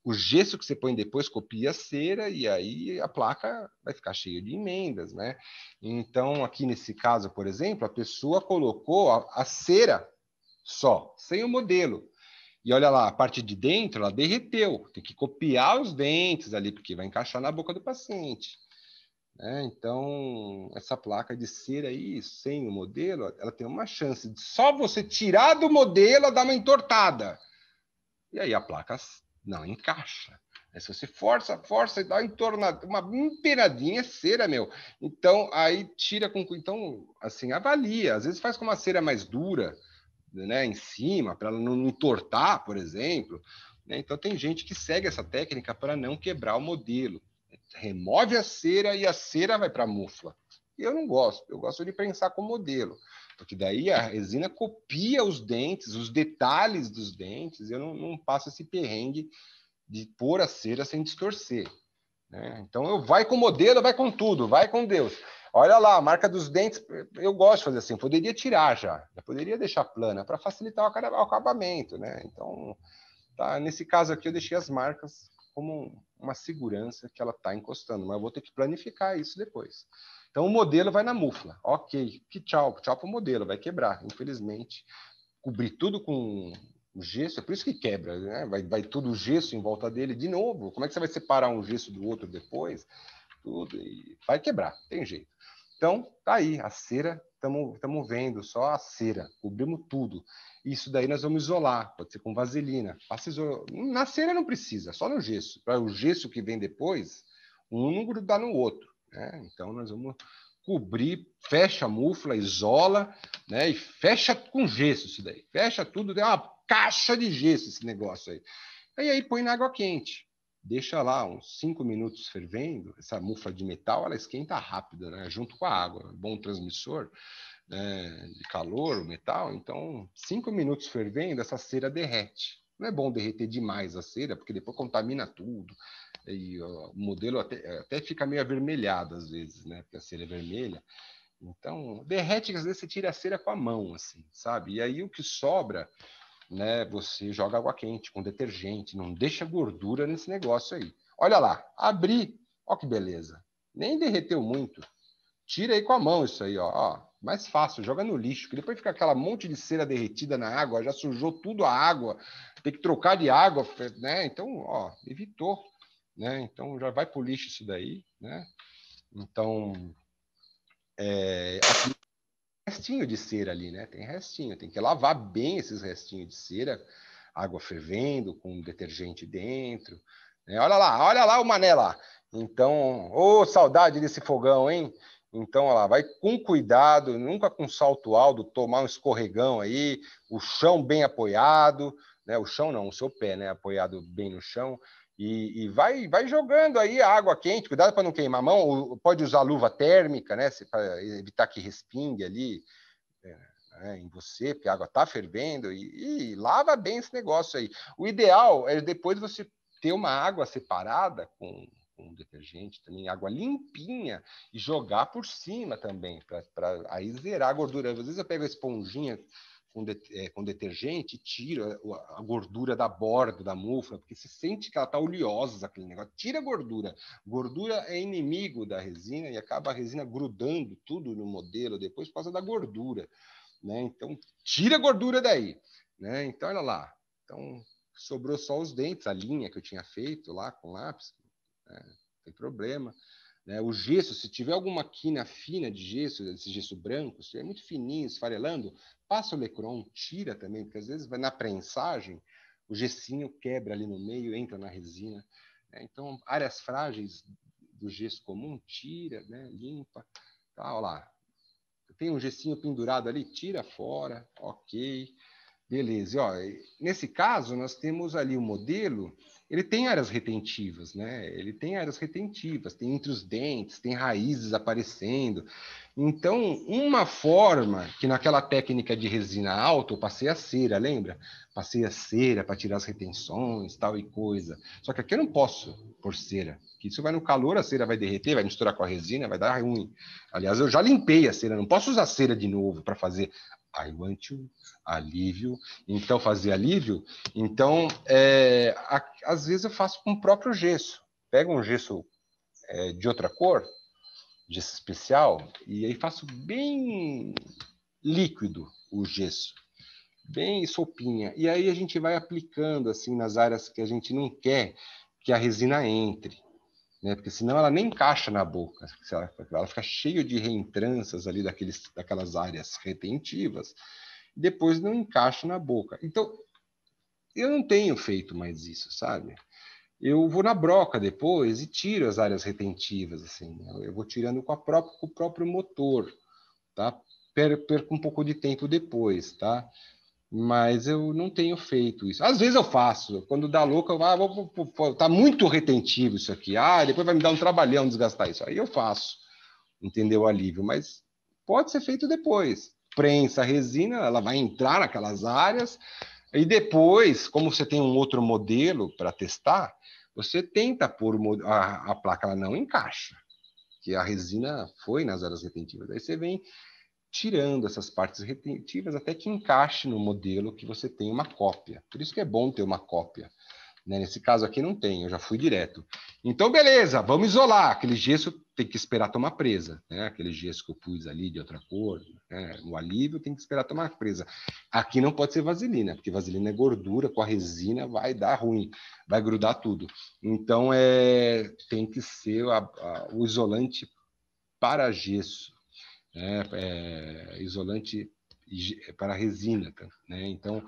o gesso que você põe depois copia a cera e aí a placa vai ficar cheia de emendas, né? Então, aqui nesse caso, por exemplo, a pessoa colocou a, a cera só, sem o modelo. E olha lá, a parte de dentro, ela derreteu. Tem que copiar os dentes ali, porque vai encaixar na boca do paciente. Né? Então, essa placa de cera aí, sem o modelo, ela tem uma chance de só você tirar do modelo, ela dar uma entortada. E aí a placa não encaixa. Aí se você força, força e dá em torno uma empenadinha é cera, meu. Então aí tira com então assim avalia. Às vezes faz com uma cera mais dura, né, em cima para ela não entortar, por exemplo. Né? Então tem gente que segue essa técnica para não quebrar o modelo. Remove a cera e a cera vai para a mufla. Eu não gosto. Eu gosto de pensar com modelo. Porque daí a resina copia os dentes, os detalhes dos dentes, eu não, não passo esse perrengue de pôr a cera sem distorcer. Né? Então, eu vai com o modelo, vai com tudo, vai com Deus. Olha lá, a marca dos dentes, eu gosto de fazer assim, poderia tirar já, já poderia deixar plana para facilitar o acabamento, né? Então, tá, nesse caso aqui eu deixei as marcas como uma segurança que ela está encostando, mas eu vou ter que planificar isso depois. Então o modelo vai na mufla. Ok, que tchau, tchau para o modelo, vai quebrar, infelizmente. Cobrir tudo com gesso, é por isso que quebra, né? Vai, vai tudo gesso em volta dele de novo. Como é que você vai separar um gesso do outro depois? Tudo, e vai quebrar, tem jeito. Então, tá aí, a cera, estamos vendo, só a cera, cobrimos tudo. Isso daí nós vamos isolar, pode ser com vaselina. Isol... Na cera não precisa, só no gesso. Para o gesso que vem depois, um não grudar no outro. Né? Então, nós vamos cobrir, fecha a mufla, isola, né? E fecha com gesso isso daí. Fecha tudo, dá uma caixa de gesso esse negócio aí. E aí põe na água quente. Deixa lá uns cinco minutos fervendo. Essa mufla de metal, ela esquenta rápido, né? Junto com a água. É bom transmissor né? de calor, o metal. Então, cinco minutos fervendo, essa cera derrete. Não é bom derreter demais a cera, porque depois contamina tudo, e o modelo até, até fica meio avermelhado às vezes, né? Porque a cera é vermelha. Então, derrete, às vezes você tira a cera com a mão, assim, sabe? E aí o que sobra, né, você joga água quente com detergente, não deixa gordura nesse negócio aí. Olha lá, abri, ó que beleza. Nem derreteu muito. Tira aí com a mão isso aí, ó. ó mais fácil, joga no lixo, que depois fica aquela monte de cera derretida na água, já sujou tudo a água, tem que trocar de água, né? Então, ó, evitou né? Então já vai para o lixo isso daí, né? Então é, assim, restinho de cera ali, né? Tem restinho, tem que lavar bem esses restinhos de cera, água fervendo com detergente dentro. Né? Olha lá, olha lá o mané lá. Então, ô oh, saudade desse fogão, hein? Então, olha lá, vai com cuidado, nunca com salto alto, tomar um escorregão aí, o chão bem apoiado, né? O chão não, o seu pé, né? Apoiado bem no chão. E, e, vai, vai jogando aí a água quente, cuidado para não queimar a mão, pode usar luva térmica, né? Para evitar que respingue ali é, né, em você, porque a água está fervendo, e, e, lava bem esse negócio aí. O ideal é depois você ter uma água separada com, com detergente também, água limpinha, e jogar por cima também, para aí zerar a gordura. Às vezes eu pego a esponjinha com, de, é, com detergente, tira a gordura da borda da mufla, porque se sente que ela está oleosa, aquele negócio. Tira a gordura. Gordura é inimigo da resina e acaba a resina grudando tudo no modelo depois por causa da gordura. Né? Então, tira a gordura daí. Né? Então, olha lá. Então, sobrou só os dentes, a linha que eu tinha feito lá com lápis, né? não tem problema. Né? O gesso, se tiver alguma quina fina de gesso, esse gesso branco, se é muito fininho, esfarelando, passa o Lecron, tira também, porque às vezes vai na prensagem, o gessinho quebra ali no meio, entra na resina. Né? Então, áreas frágeis do gesso comum, tira, né? limpa. Tá, olha lá. Tem um gessinho pendurado ali, tira fora, ok. Beleza. E, ó, nesse caso, nós temos ali o um modelo ele tem áreas retentivas, né? Ele tem áreas retentivas, tem entre os dentes, tem raízes aparecendo. Então, uma forma que naquela técnica de resina alta, eu passei a cera, lembra? Passei a cera para tirar as retenções, tal e coisa. Só que aqui eu não posso por cera, que isso vai no calor, a cera vai derreter, vai misturar com a resina, vai dar ruim. Aliás, eu já limpei a cera, não posso usar cera de novo para fazer I want you, alívio. Então, fazer alívio. Então, é, a, às vezes eu faço com o próprio gesso. Pego um gesso é, de outra cor, gesso especial, e aí faço bem líquido o gesso, bem sopinha. E aí a gente vai aplicando assim nas áreas que a gente não quer que a resina entre né? Porque senão ela nem encaixa na boca, ela fica cheio de reentrâncias ali daqueles, daquelas áreas retentivas, e depois não encaixa na boca. Então, eu não tenho feito mais isso, sabe? Eu vou na broca depois e tiro as áreas retentivas, assim, né? eu vou tirando com, a própria, com o próprio motor, tá? perco um pouco de tempo depois, tá? mas eu não tenho feito isso. Às vezes eu faço, quando dá louco, eu ah, vou, vou, vou, tá muito retentivo isso aqui. Ah, depois vai me dar um trabalhão desgastar isso. Aí eu faço, entendeu? o Alívio, mas pode ser feito depois. Prensa, resina, ela vai entrar naquelas áreas e depois, como você tem um outro modelo para testar, você tenta pôr a, a placa, ela não encaixa, que a resina foi nas áreas retentivas. Aí você vem tirando essas partes retentivas até que encaixe no modelo que você tem uma cópia. Por isso que é bom ter uma cópia. Né? Nesse caso aqui não tem, eu já fui direto. Então, beleza, vamos isolar. Aquele gesso tem que esperar tomar presa. Né? Aquele gesso que eu pus ali de outra cor, né? o alívio tem que esperar tomar presa. Aqui não pode ser vaselina, porque vaselina é gordura, com a resina vai dar ruim, vai grudar tudo. Então, é, tem que ser a, a, o isolante para gesso né, é, isolante é para resina, tá, né? Então,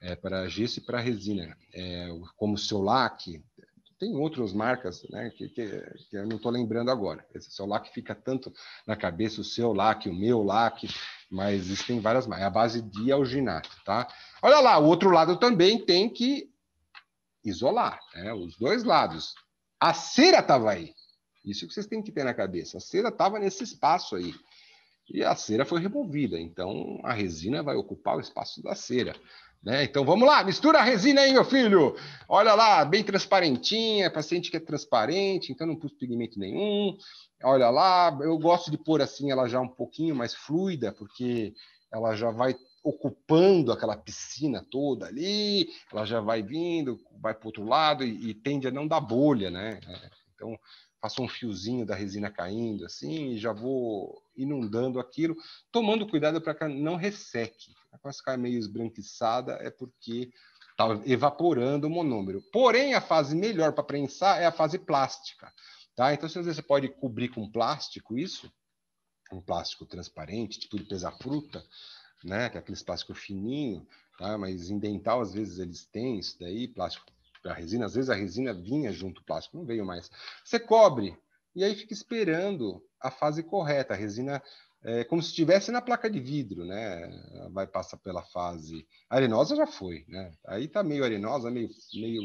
é para gesso e para resina, é, como Solac, tem outras marcas, né, que, que, que eu não estou lembrando agora. Esse Solac fica tanto na cabeça, o seu lac, o meu lac, mas existem várias marcas. É a base de alginato, tá? Olha lá, o outro lado também tem que isolar, né? Os dois lados. A cera estava aí. Isso que vocês têm que ter na cabeça. A cera estava nesse espaço aí e a cera foi removida. Então a resina vai ocupar o espaço da cera. Né? Então vamos lá, mistura a resina aí, meu filho. Olha lá, bem transparentinha, é paciente que é transparente, então não pus pigmento nenhum. Olha lá, eu gosto de pôr assim ela já um pouquinho mais fluida, porque ela já vai ocupando aquela piscina toda ali, ela já vai vindo, vai para outro lado e, e, tende a não dar bolha, né? É, então faço um fiozinho da resina caindo assim, e já vou inundando aquilo, tomando cuidado para que não resseque. Quando ficar meio esbranquiçada é porque está evaporando o monômero. Porém, a fase melhor para prensar é a fase plástica. Tá? Então, às vezes você pode cobrir com plástico isso, um plástico transparente, tipo de pesar fruta, né? que é aqueles plástico fininho, tá? mas em dental, às vezes, eles têm isso daí, plástico para a resina. Às vezes a resina vinha junto o plástico, não veio mais. Você cobre e aí fica esperando a fase correta. A resina é como se estivesse na placa de vidro, né? Vai passar pela fase a arenosa já foi, né? Aí tá meio arenosa, meio, meio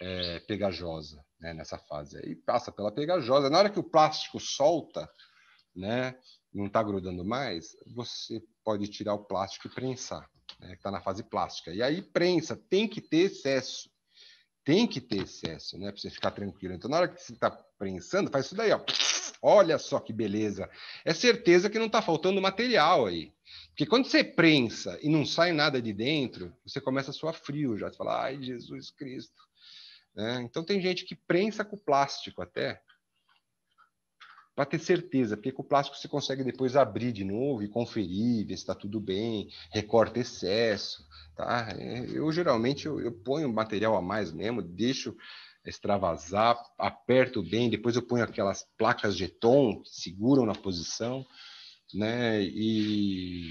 é, pegajosa, né? Nessa fase aí passa pela pegajosa. Na hora que o plástico solta, né? Não está grudando mais, você pode tirar o plástico e prensar, né? Que está na fase plástica. E aí prensa, tem que ter excesso tem que ter excesso, né? Para você ficar tranquilo. Então, na hora que você está prensando, faz isso daí, ó. Olha só que beleza. É certeza que não está faltando material aí. Porque quando você prensa e não sai nada de dentro, você começa a suar frio já. Você fala, ai, Jesus Cristo. Né? Então, tem gente que prensa com plástico até, para ter certeza, porque com o plástico você consegue depois abrir de novo e conferir, ver se está tudo bem, recorta excesso, tá? É, eu geralmente eu, eu ponho material a mais mesmo, deixo extravasar, aperto bem, depois eu ponho aquelas placas de tom que seguram na posição, né? E,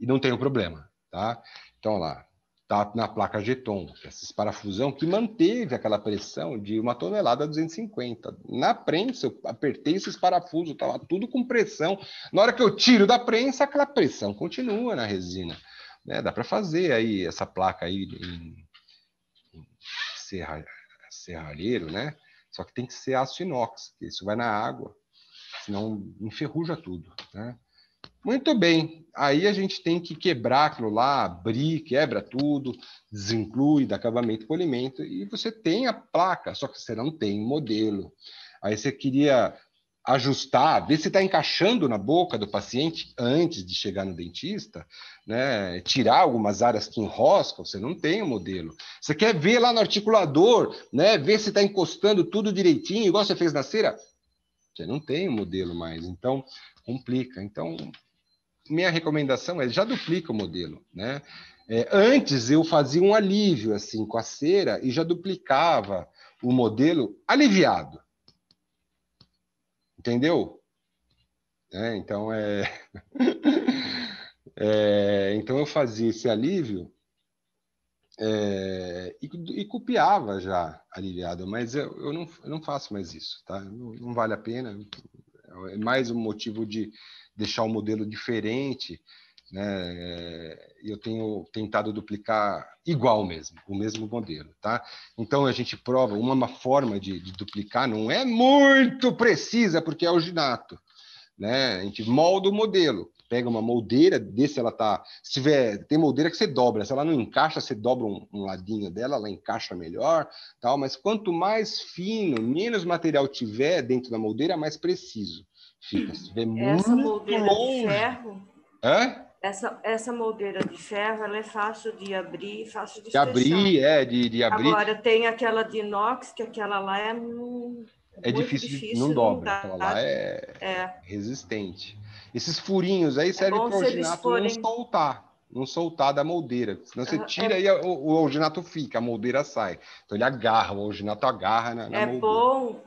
e não tem problema, tá? Então lá, tá na placa Geton, é esses parafusão que manteve aquela pressão de uma tonelada 250. Na prensa, eu apertei esses parafusos, estava tudo com pressão. Na hora que eu tiro da prensa, aquela pressão continua na resina. Né? Dá para fazer aí essa placa aí em, em serra, serralheiro, né? Só que tem que ser aço inox, porque isso vai na água, senão enferruja tudo, né? Muito bem. Aí a gente tem que quebrar aquilo lá, abrir, quebra tudo, desinclui dá acabamento polimento e você tem a placa, só que você não tem modelo. Aí você queria ajustar, ver se está encaixando na boca do paciente antes de chegar no dentista, né? tirar algumas áreas que enroscam, você não tem o um modelo. Você quer ver lá no articulador, né? ver se está encostando tudo direitinho, igual você fez na cera, você não tem o um modelo mais, então complica. Então, minha recomendação é já duplica o modelo, né? É, antes eu fazia um alívio assim com a cera e já duplicava o modelo aliviado, entendeu? É, então é... é... então eu fazia esse alívio é... e, e, copiava já aliviado, mas eu, eu, não, eu não faço mais isso, tá? Não, não vale a pena. É mais um motivo de deixar o um modelo diferente. Né? É, eu tenho tentado duplicar igual mesmo, o mesmo modelo, tá? Então a gente prova uma forma de, de duplicar, não é muito precisa porque é ginato, né? A gente molda o modelo, pega uma moldeira, desse ela tá. Se tiver, tem moldeira que você dobra, se ela não encaixa, você dobra um, um ladinho dela, ela encaixa melhor, tal. Mas quanto mais fino, menos material tiver dentro da moldeira, mais preciso fica. Se tiver muito Essa moldeira longe. de ferro. Hã? Essa, essa moldeira de ferro ela é fácil de abrir, fácil de, de abrir, é, de, de abrir. Agora tem aquela de inox, que aquela lá é. É difícil, difícil, não dobra, não aquela lá tá? é, é resistente. Esses furinhos aí é servem para o alginato não soltar, não soltar da moldeira. Senão você tira e é. o, o alginato fica, a moldeira sai. Então ele agarra, o alginato agarra na, na é moldeira. Bom,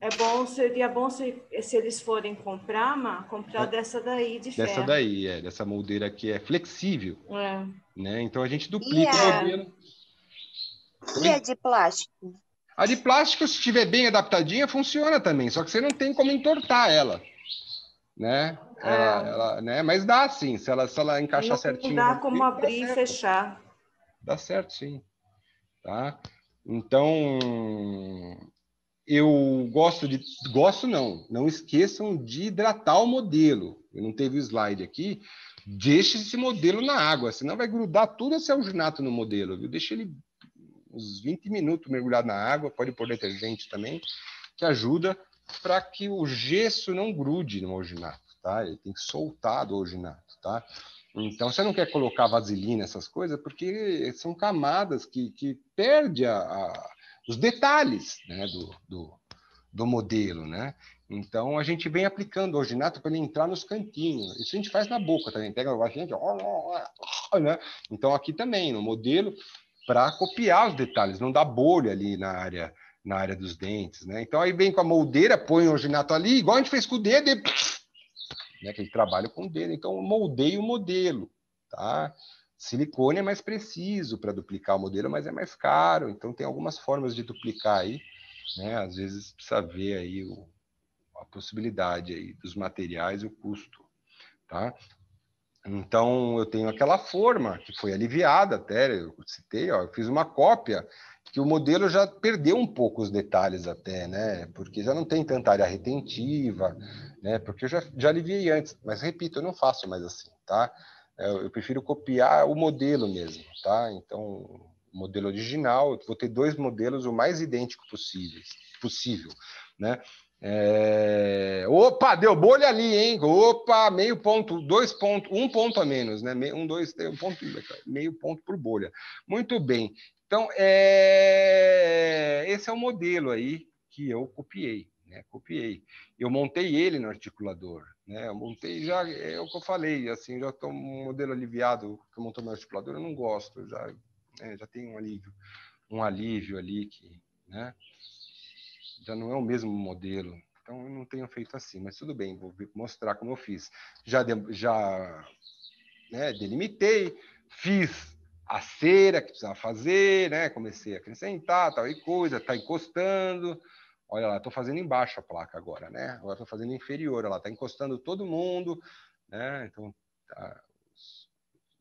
é bom, seria bom se, se eles forem comprar, Má, comprar é, dessa daí de ferro. Dessa daí, é, dessa moldeira que é flexível. É. Né? Então a gente duplica o modelo. E a de plástico? A de plástico, se estiver bem adaptadinha, funciona também, só que você não tem como entortar ela né? É. Ela, ela, né? Mas dá sim, se ela, se ela encaixar certinho. Dá como abrir e fechar. Dá certo, sim. Tá? Então, eu gosto de. Gosto não, não esqueçam de hidratar o modelo. Eu não teve o slide aqui. Deixe esse modelo na água, senão vai grudar todo esse alginato no modelo, viu? Deixa ele uns 20 minutos mergulhado na água, pode pôr detergente também, que ajuda para que o gesso não grude no alginato, tá? Ele tem que soltar do alginato, tá? Então, você não quer colocar vaselina, essas coisas, porque são camadas que, que perde a, a, os detalhes né, do, do, do, modelo, né? Então, a gente vem aplicando o alginato para ele entrar nos cantinhos. Isso a gente faz na boca também. Pega o gente, ó, ó, ó, né? Então, aqui também, no modelo, para copiar os detalhes, não dá bolha ali na área na área dos dentes, né? Então aí vem com a moldeira, põe o originato ali, igual a gente fez com o dedo, e... né? Que ele trabalha com o dedo, então moldei o modelo, tá? Silicone é mais preciso para duplicar o modelo, mas é mais caro, então tem algumas formas de duplicar aí, né? Às vezes precisa ver aí o, a possibilidade aí dos materiais e o custo, tá? Então eu tenho aquela forma que foi aliviada até, eu citei, ó, eu fiz uma cópia que o modelo já perdeu um pouco os detalhes até, né? Porque já não tem tanta área retentiva, né? Porque eu já, já aliviei antes, mas repito, eu não faço mais assim, tá? Eu, é, eu prefiro copiar o modelo mesmo, tá? Então, modelo original, vou ter dois modelos o mais idêntico possível, possível né? É... Opa, deu bolha ali, hein? Opa, meio ponto, dois pontos, um ponto a menos, né? Um, dois, um ponto, meio ponto por bolha. Muito bem. Então, é... esse é o modelo aí que eu copiei. Né? Copiei. Eu montei ele no articulador. Né? Eu montei já, é o que eu falei, assim, já estou um modelo aliviado que eu montei no articulador, eu não gosto, já, é, já tem um alívio, um alívio ali que, né? Já não é o mesmo modelo. Então, eu não tenho feito assim, mas tudo bem, vou mostrar como eu fiz. Já, de, já né, delimitei, fiz a cera que precisava fazer, né? Comecei a acrescentar tal e coisa, tá encostando. Olha lá, estou fazendo embaixo a placa agora, né? Agora estou fazendo inferior, olha lá, está encostando todo mundo, né? Então, tá, os,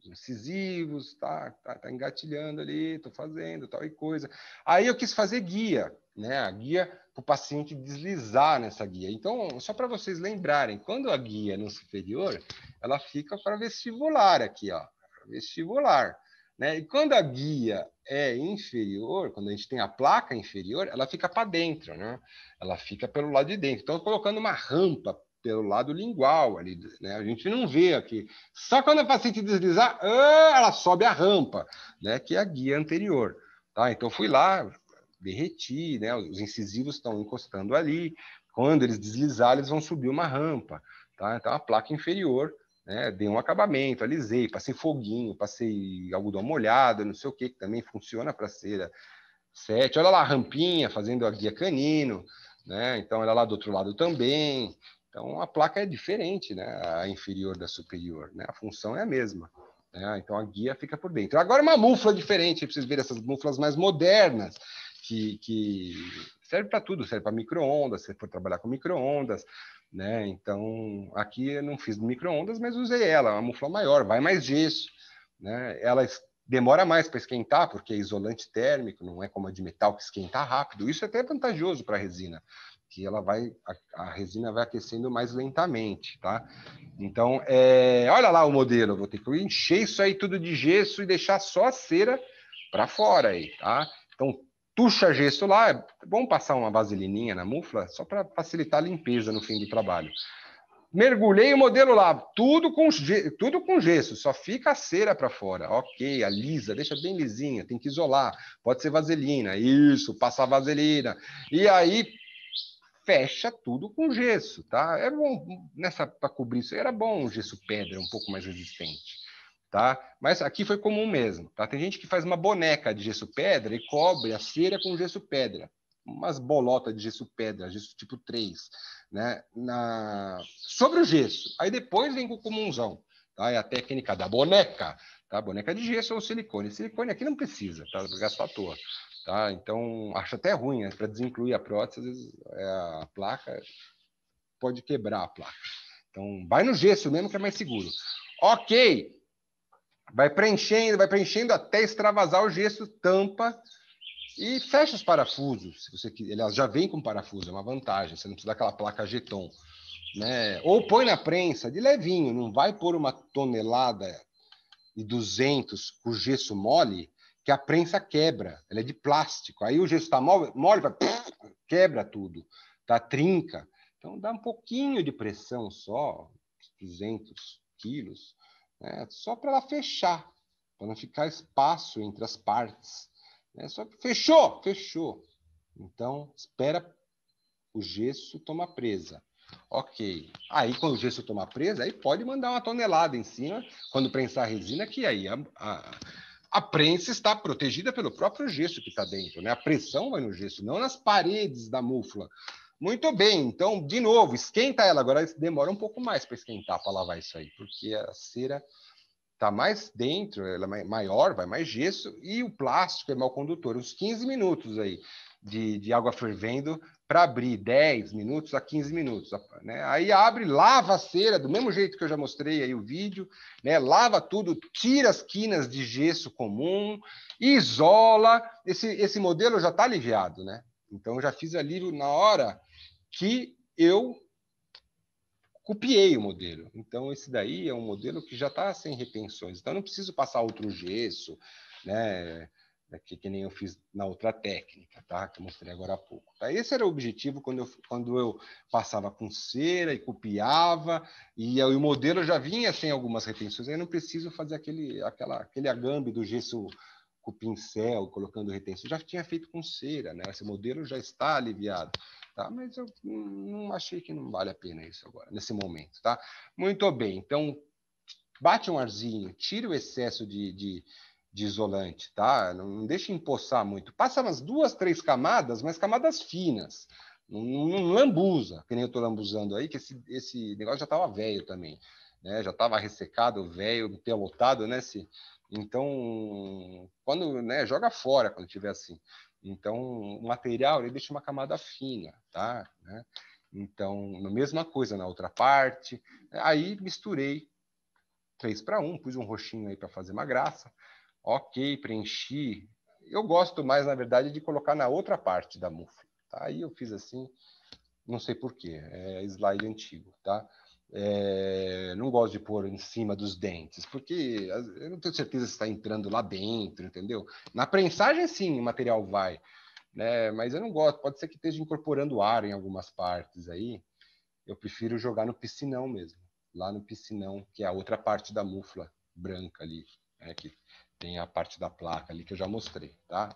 incisivos, tá, tá, tá engatilhando ali, estou fazendo tal e coisa. Aí eu quis fazer guia, né? A guia para o paciente deslizar nessa guia. Então, só para vocês lembrarem, quando a guia é no superior, ela fica para vestibular aqui, ó, vestibular. Né? E quando a guia é inferior, quando a gente tem a placa inferior, ela fica para dentro, né? ela fica pelo lado de dentro. Então, colocando uma rampa pelo lado lingual ali, né? A gente não vê aqui. Só quando a paciente deslizar, ah, ela sobe a rampa, né? Que é a guia anterior, tá? Então fui lá, derreti, né? Os incisivos estão encostando ali. Quando eles deslizarem, eles vão subir uma rampa, tá? Então a placa inferior né? Dei um acabamento, alisei, passei foguinho, passei algodão molhado, não sei o que, que também funciona para cera. Sete, olha lá a rampinha fazendo a guia canino, né? Então olha lá do outro lado também. Então a placa é diferente, né? A inferior da superior, né? A função é a mesma. Né? Então a guia fica por dentro. Agora uma mufla diferente, vocês verem essas muflas mais modernas que, que serve para tudo, serve para microondas, se for trabalhar com microondas, né? Então, aqui eu não fiz micro-ondas, mas usei ela, uma mufla maior, vai mais disso. Né? Ela demora mais para esquentar, porque é isolante térmico, não é como a de metal que esquenta rápido. Isso é até vantajoso para a resina, que ela vai, a, a, resina vai aquecendo mais lentamente, tá? Então, é, olha lá o modelo, vou ter que encher isso aí tudo de gesso e deixar só a cera para fora aí, tá? Então, tucha gesso lá, é bom passar uma vaselininha na mufla, só para facilitar a limpeza no fim do trabalho. Mergulhei o modelo lá, tudo com, tudo com gesso, só fica a cera para fora. Ok, alisa, deixa bem lisinha, tem que isolar. Pode ser vaselina, isso, passar vaselina. E aí fecha tudo com gesso, tá? É era bom, nessa para cobrir isso, era bom o gesso pedra, um pouco mais resistente tá? Mas aqui foi comum mesmo, tá? Tem gente que faz uma boneca de gesso pedra e cobre a cera com gesso pedra, umas bolotas de gesso pedra, gesso tipo 3, né? Na... Sobre o gesso. Aí depois vem com o comunzão, tá? É a técnica da boneca, tá? Boneca de gesso ou silicone. Silicone aqui não precisa, tá? Gastar à toa. Tá? Então, acho até ruim, né? para desincluir a prótese, é a placa pode quebrar a placa. Então, vai no gesso mesmo que é mais seguro. Ok, Vai preenchendo, vai preenchendo até extravasar o gesso, tampa e fecha os parafusos. Se você, aliás, já vem com parafuso, é uma vantagem. Você não precisa daquela placa jeton. Né? Ou põe na prensa de levinho, não vai pôr uma tonelada e 200 com gesso mole, que a prensa quebra, ela é de plástico. Aí o gesso está mole, mole vai, quebra tudo, tá trinca. Então dá um pouquinho de pressão só, 200 quilos, né? só para ela fechar, para não ficar espaço entre as partes. Né? Só fechou, fechou. Então, espera o gesso tomar presa. Ok. Aí, quando o gesso tomar presa, aí pode mandar uma tonelada em cima, quando prensar a resina, que aí a, a, a prensa está protegida pelo próprio gesso que está dentro. Né? A pressão vai no gesso, não nas paredes da mufla. Muito bem, então, de novo, esquenta ela. Agora demora um pouco mais para esquentar, para lavar isso aí, porque a cera está mais dentro, ela é maior, vai mais gesso, e o plástico é mal condutor. uns 15 minutos aí de, de água fervendo para abrir, 10 minutos a 15 minutos. Né? Aí abre, lava a cera, do mesmo jeito que eu já mostrei aí o vídeo, né? lava tudo, tira as quinas de gesso comum, isola. Esse, esse modelo já está aliviado, né? Então, eu já fiz alívio na hora que eu copiei o modelo. Então, esse daí é um modelo que já está sem retenções. Então, eu não preciso passar outro gesso, né? É que, que nem eu fiz na outra técnica, tá? Que eu mostrei agora há pouco. Tá? Esse era o objetivo quando eu, quando eu passava com cera e copiava, e, eu, e o modelo já vinha sem algumas retenções. Aí não preciso fazer aquele, aquela, aquele agambe do gesso com o pincel, colocando retenção. Eu já tinha feito com cera, né? Esse modelo já está aliviado tá? Mas eu não achei que não vale a pena isso agora, nesse momento, tá? Muito bem, então bate um arzinho, tira o excesso de, de, de isolante, tá? Não, não deixa empoçar muito. Passa umas duas, três camadas, mas camadas finas. Não, não lambuza, que nem eu estou lambuzando aí, que esse, esse negócio já estava velho também. Né? Já estava ressecado, velho, pelotado, né? Se, então, quando né, joga fora quando tiver assim. Então, o material ele deixa uma camada fina, tá? Né? Então, a mesma coisa na outra parte. Aí misturei três para um, pus um roxinho aí para fazer uma graça. Ok, preenchi. Eu gosto mais, na verdade, de colocar na outra parte da mufla. Tá? Aí eu fiz assim, não sei porquê, é slide antigo, tá? É, não gosto de pôr em cima dos dentes, porque ah, eu não tenho certeza se está entrando lá dentro, entendeu? Na prensagem, sim, o material vai, né? mas eu não gosto. Pode ser que esteja incorporando ar em algumas partes aí. Eu prefiro jogar no piscinão mesmo, lá no piscinão, que é a outra parte da mufla branca ali, né? que tem a parte da placa ali que eu já mostrei, tá?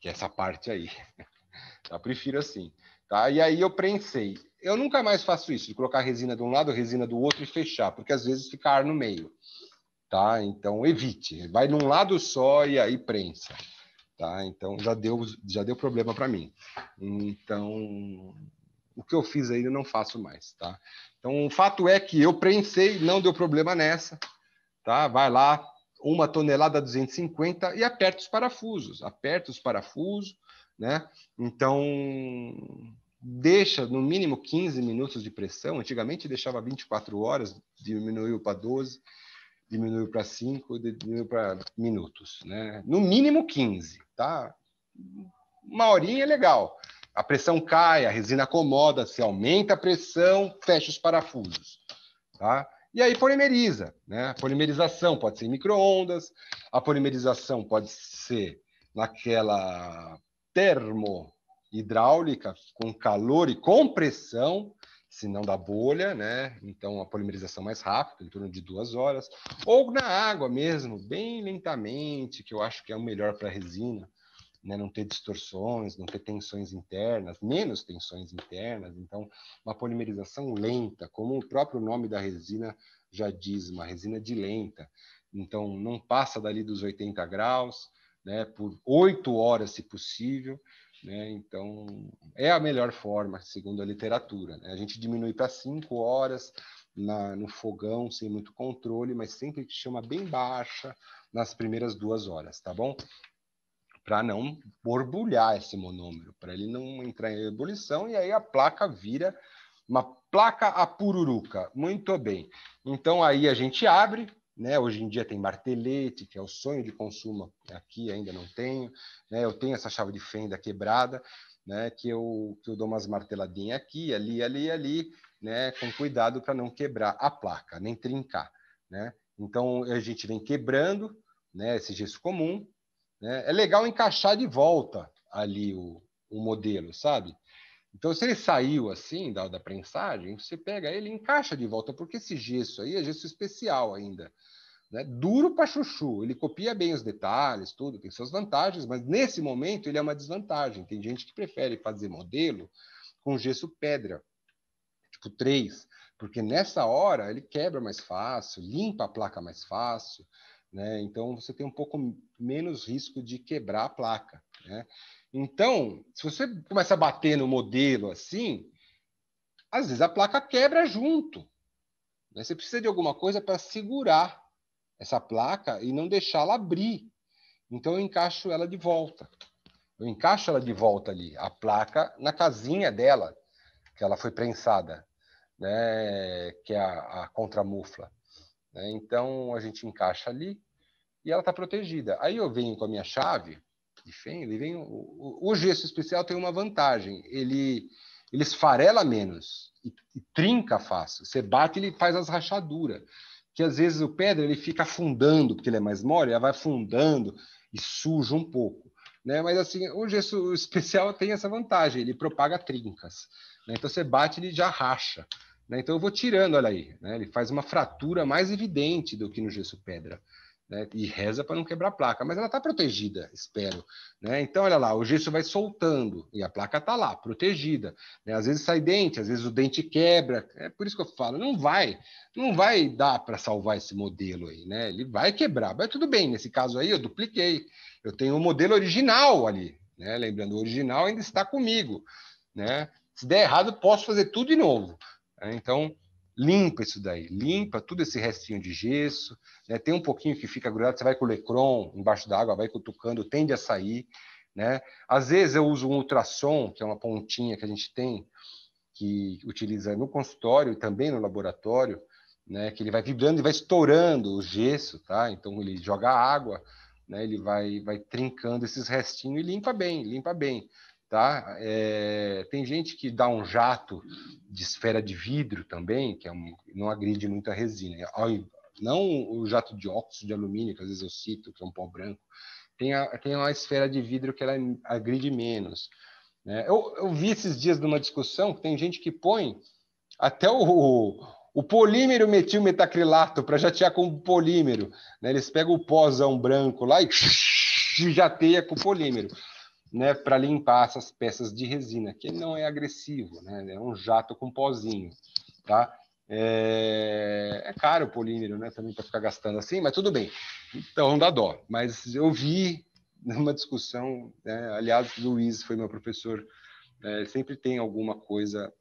Que é essa parte aí. eu prefiro assim. Tá? E aí eu prensei. Eu nunca mais faço isso, de colocar resina de um lado, resina do outro e fechar, porque às vezes fica ar no meio. Tá? Então evite, vai num lado só e aí prensa. Tá? Então já deu, já deu problema para mim. Então o que eu fiz ainda não faço mais, tá? Então o fato é que eu prensei, não deu problema nessa, tá? Vai lá, uma tonelada 250 e aperta os parafusos, aperta os parafusos né? Então, deixa no mínimo 15 minutos de pressão. Antigamente deixava 24 horas, diminuiu para 12, diminuiu para 5, diminuiu para minutos, né? No mínimo 15, tá? Uma horinha é legal. A pressão cai, a resina acomoda, se aumenta a pressão, fecha os parafusos, tá? E aí polimeriza, né? A polimerização pode ser em microondas, a polimerização pode ser naquela termo hidráulica com calor e compressão, se não da bolha, né? Então, a polimerização mais rápida, em torno de duas horas, ou na água mesmo, bem lentamente, que eu acho que é o melhor para a resina, né? Não ter distorções, não ter tensões internas, menos tensões internas. Então, uma polimerização lenta, como o próprio nome da resina já diz, uma resina de lenta. Então, não passa dali dos 80 graus, né, por oito horas, se possível. Né? Então, é a melhor forma, segundo a literatura. Né? A gente diminui para cinco horas na, no fogão, sem muito controle, mas sempre chama bem baixa nas primeiras duas horas, tá bom? Para não borbulhar esse monômero, para ele não entrar em ebulição e aí a placa vira uma placa a pururuca. Muito bem. Então, aí a gente abre, né? Hoje em dia tem martelete, que é o sonho de consumo, aqui ainda não tenho. Né? Eu tenho essa chave de fenda quebrada, né? que, eu, que eu dou umas marteladinhas aqui, ali, ali, ali, né? com cuidado para não quebrar a placa, nem trincar. Né? Então a gente vem quebrando né? esse gesso comum. Né? É legal encaixar de volta ali o, o modelo, sabe? Então, se ele saiu assim da, da prensagem, você pega ele e encaixa de volta, porque esse gesso aí é gesso especial ainda. Né? Duro para chuchu, ele copia bem os detalhes, tudo, tem suas vantagens, mas nesse momento ele é uma desvantagem. Tem gente que prefere fazer modelo com gesso pedra, tipo 3, porque nessa hora ele quebra mais fácil, limpa a placa mais fácil, né? então você tem um pouco menos risco de quebrar a placa. Né? Então, se você começa a bater no modelo assim, às vezes a placa quebra junto. Né? Você precisa de alguma coisa para segurar essa placa e não deixá-la abrir. Então eu encaixo ela de volta. Eu encaixo ela de volta ali, a placa na casinha dela, que ela foi prensada, né? que é a, a contramufla. Né? Então a gente encaixa ali e ela está protegida. Aí eu venho com a minha chave de feno, ele vem, o, o, gesso especial tem uma vantagem, ele, ele esfarela menos e, e trinca fácil. Você bate, ele faz as rachaduras, que às vezes o pedra ele fica afundando, porque ele é mais mole, ela vai afundando e suja um pouco. Né? Mas assim, o gesso especial tem essa vantagem, ele propaga trincas. Né? Então você bate, ele já racha. Né? Então eu vou tirando, olha aí, né? ele faz uma fratura mais evidente do que no gesso pedra né? e reza para não quebrar a placa, mas ela está protegida, espero. Né? Então, olha lá, o gesso vai soltando e a placa está lá, protegida. Né? Às vezes sai dente, às vezes o dente quebra, é por isso que eu falo, não vai, não vai dar para salvar esse modelo aí, né? ele vai quebrar, mas tudo bem, nesse caso aí eu dupliquei, eu tenho o um modelo original ali, né? lembrando, o original ainda está comigo. Né? Se der errado, posso fazer tudo de novo. Né? Então, limpa isso daí, limpa tudo esse restinho de gesso, né? tem um pouquinho que fica grudado, você vai com o Lecron embaixo d'água, vai cutucando, tende a sair. Né? Às vezes eu uso um ultrassom, que é uma pontinha que a gente tem, que utiliza no consultório e também no laboratório, né? que ele vai vibrando e vai estourando o gesso, tá? então ele joga água, né? ele vai, vai trincando esses restinhos e limpa bem, limpa bem. Tá? É, tem gente que dá um jato de esfera de vidro também, que é um, não agride muito a resina. Não o jato de óxido de alumínio, que às vezes eu cito, que é um pó branco. Tem, a, tem uma esfera de vidro que ela agride menos. Né? Eu, eu vi esses dias numa discussão que tem gente que põe até o, o o polímero para jatear com polímero. Né? Eles pegam o pózão branco lá e jateia com o polímero né, para limpar essas peças de resina, que não é agressivo, né, é um jato com pozinho, tá? É, é caro o polímero, né, também para ficar gastando assim, mas tudo bem. Então dá dó. Mas eu vi numa discussão, né, aliás, Luiz foi meu professor, é, sempre tem alguma coisa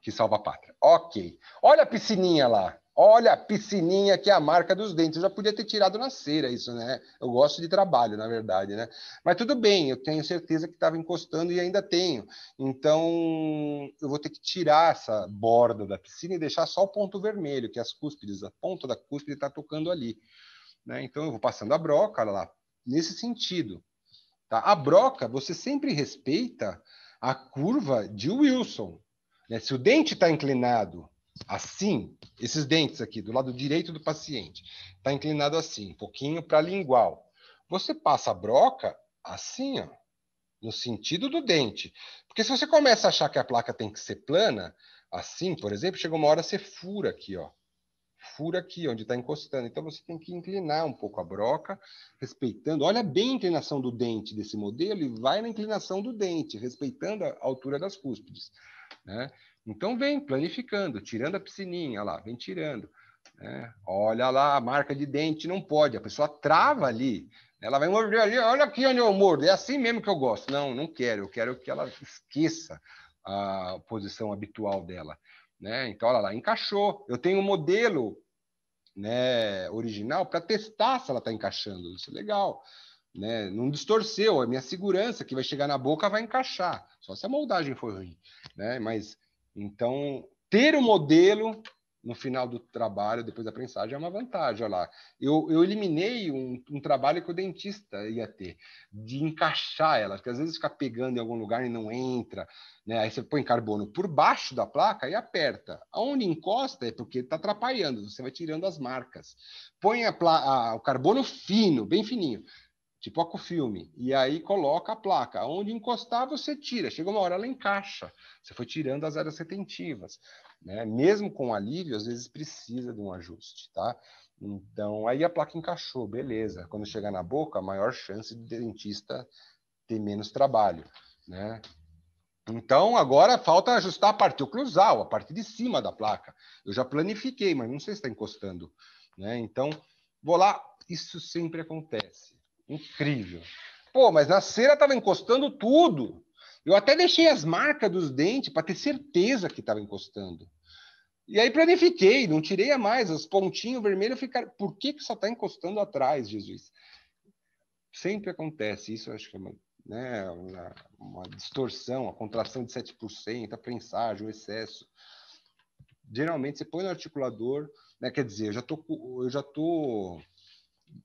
que salva a pátria. Ok. Olha a piscininha lá. Olha a piscininha que é a marca dos dentes. Eu já podia ter tirado na cera isso, né? Eu gosto de trabalho, na verdade, né? Mas tudo bem, eu tenho certeza que estava encostando e ainda tenho. Então, eu vou ter que tirar essa borda da piscina e deixar só o ponto vermelho, que é as cúspides, a ponta da cúspide está tocando ali. Né? Então, eu vou passando a broca lá, nesse sentido. Tá? A broca, você sempre respeita a curva de Wilson. Né? Se o dente está inclinado assim, esses dentes aqui, do lado direito do paciente, está inclinado assim, um pouquinho para lingual. Você passa a broca assim, ó, no sentido do dente. Porque se você começa a achar que a placa tem que ser plana, assim, por exemplo, chega uma hora você fura aqui, ó. Fura aqui, onde está encostando. Então você tem que inclinar um pouco a broca, respeitando. Olha bem a inclinação do dente desse modelo e vai na inclinação do dente, respeitando a altura das cúspides. Né? Então vem planificando, tirando a piscininha lá, vem tirando. Né? Olha lá, a marca de dente não pode, a pessoa trava ali. Ela vai morder ali, olha aqui onde eu mordo, é assim mesmo que eu gosto. Não, não quero, eu quero que ela esqueça a posição habitual dela. Né? Então, olha lá, encaixou. Eu tenho um modelo né, original para testar se ela está encaixando. Isso é legal. Né? Não distorceu, a minha segurança que vai chegar na boca vai encaixar, só se a moldagem for ruim, né? Mas então ter o um modelo no final do trabalho, depois da prensagem, é uma vantagem. Olha lá, eu, eu eliminei um, um, trabalho que o dentista ia ter, de encaixar ela, porque às vezes fica pegando em algum lugar e não entra, né? Aí você põe carbono por baixo da placa e aperta. Aonde encosta é porque está atrapalhando, você vai tirando as marcas. Põe a, a, o carbono fino, bem fininho tipo filme e aí coloca a placa. Onde encostar, você tira. Chega uma hora, ela encaixa. Você foi tirando as áreas retentivas. Né? Mesmo com alívio, às vezes precisa de um ajuste, tá? Então, aí a placa encaixou, beleza. Quando chegar na boca, maior chance do dentista ter menos trabalho, né? Então, agora falta ajustar a parte oclusal, a parte de cima da placa. Eu já planifiquei, mas não sei se está encostando, né? Então, vou lá, isso sempre acontece. Incrível. Pô, mas na cera estava encostando tudo. Eu até deixei as marcas dos dentes para ter certeza que estava encostando. E aí planifiquei, não tirei a mais, os pontinhos vermelhos ficaram. Por que, que só está encostando atrás, Jesus? Sempre acontece, isso acho que é uma, né, uma, uma distorção, a contração de 7%, a prensagem, o excesso. Geralmente você põe no articulador, né, quer dizer, eu já tô, eu já tô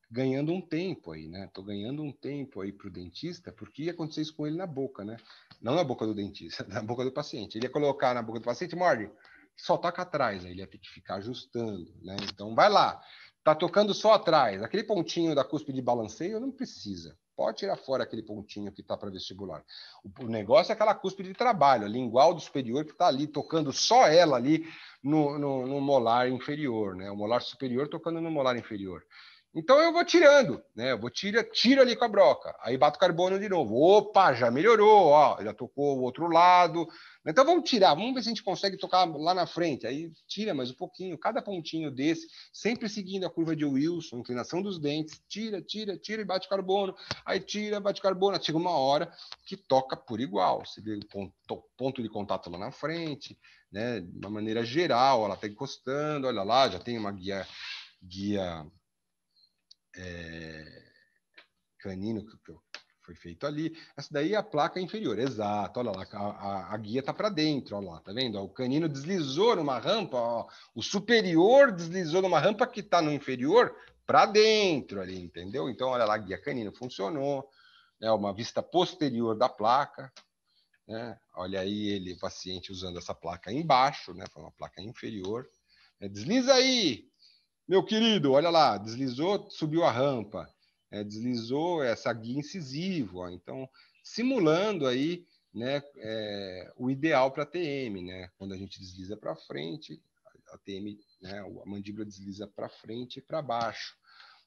ganhando um tempo aí, né? Tô ganhando um tempo aí para o dentista, porque ia acontecer isso com ele na boca, né? Não na boca do dentista, na boca do paciente. Ele ia colocar na boca do paciente, morde, só toca atrás, aí ele ia ter que ficar ajustando, né? Então vai lá, tá tocando só atrás. Aquele pontinho da cuspe de balanceio não precisa. Pode tirar fora aquele pontinho que está para vestibular. O, negócio é aquela cúspide de trabalho, a lingual do superior que está ali, tocando só ela ali no, no, no, molar inferior, né? O molar superior tocando no molar inferior. Então eu vou tirando, né? Eu vou tira, tiro ali com a broca, aí bato carbono de novo. Opa, já melhorou, ó, já tocou o outro lado. Então vamos tirar, vamos ver se a gente consegue tocar lá na frente. Aí tira mais um pouquinho, cada pontinho desse, sempre seguindo a curva de Wilson, inclinação dos dentes, tira, tira, tira e bate carbono. Aí tira, bate carbono, chega uma hora que toca por igual. Você vê o ponto de contato lá na frente, né? De uma maneira geral, ela está encostando, olha lá, já tem uma guia guia é, canino que, que foi feito ali. Essa daí é a placa inferior, exato. Olha lá, a, a, a guia está para dentro, olha lá, tá vendo? o canino deslizou numa rampa, ó, o superior deslizou numa rampa que está no inferior para dentro ali, entendeu? Então, olha lá, a guia canino funcionou, É uma vista posterior da placa. Né? Olha aí ele, o paciente, usando essa placa embaixo, né? Foi uma placa inferior. É, desliza aí, meu querido, olha lá, deslizou, subiu a rampa, é, deslizou essa guia incisiva, ó, então simulando aí né, é, o ideal para a TM, né? Quando a gente desliza para frente, a TM, né, a mandíbula desliza para frente e para baixo.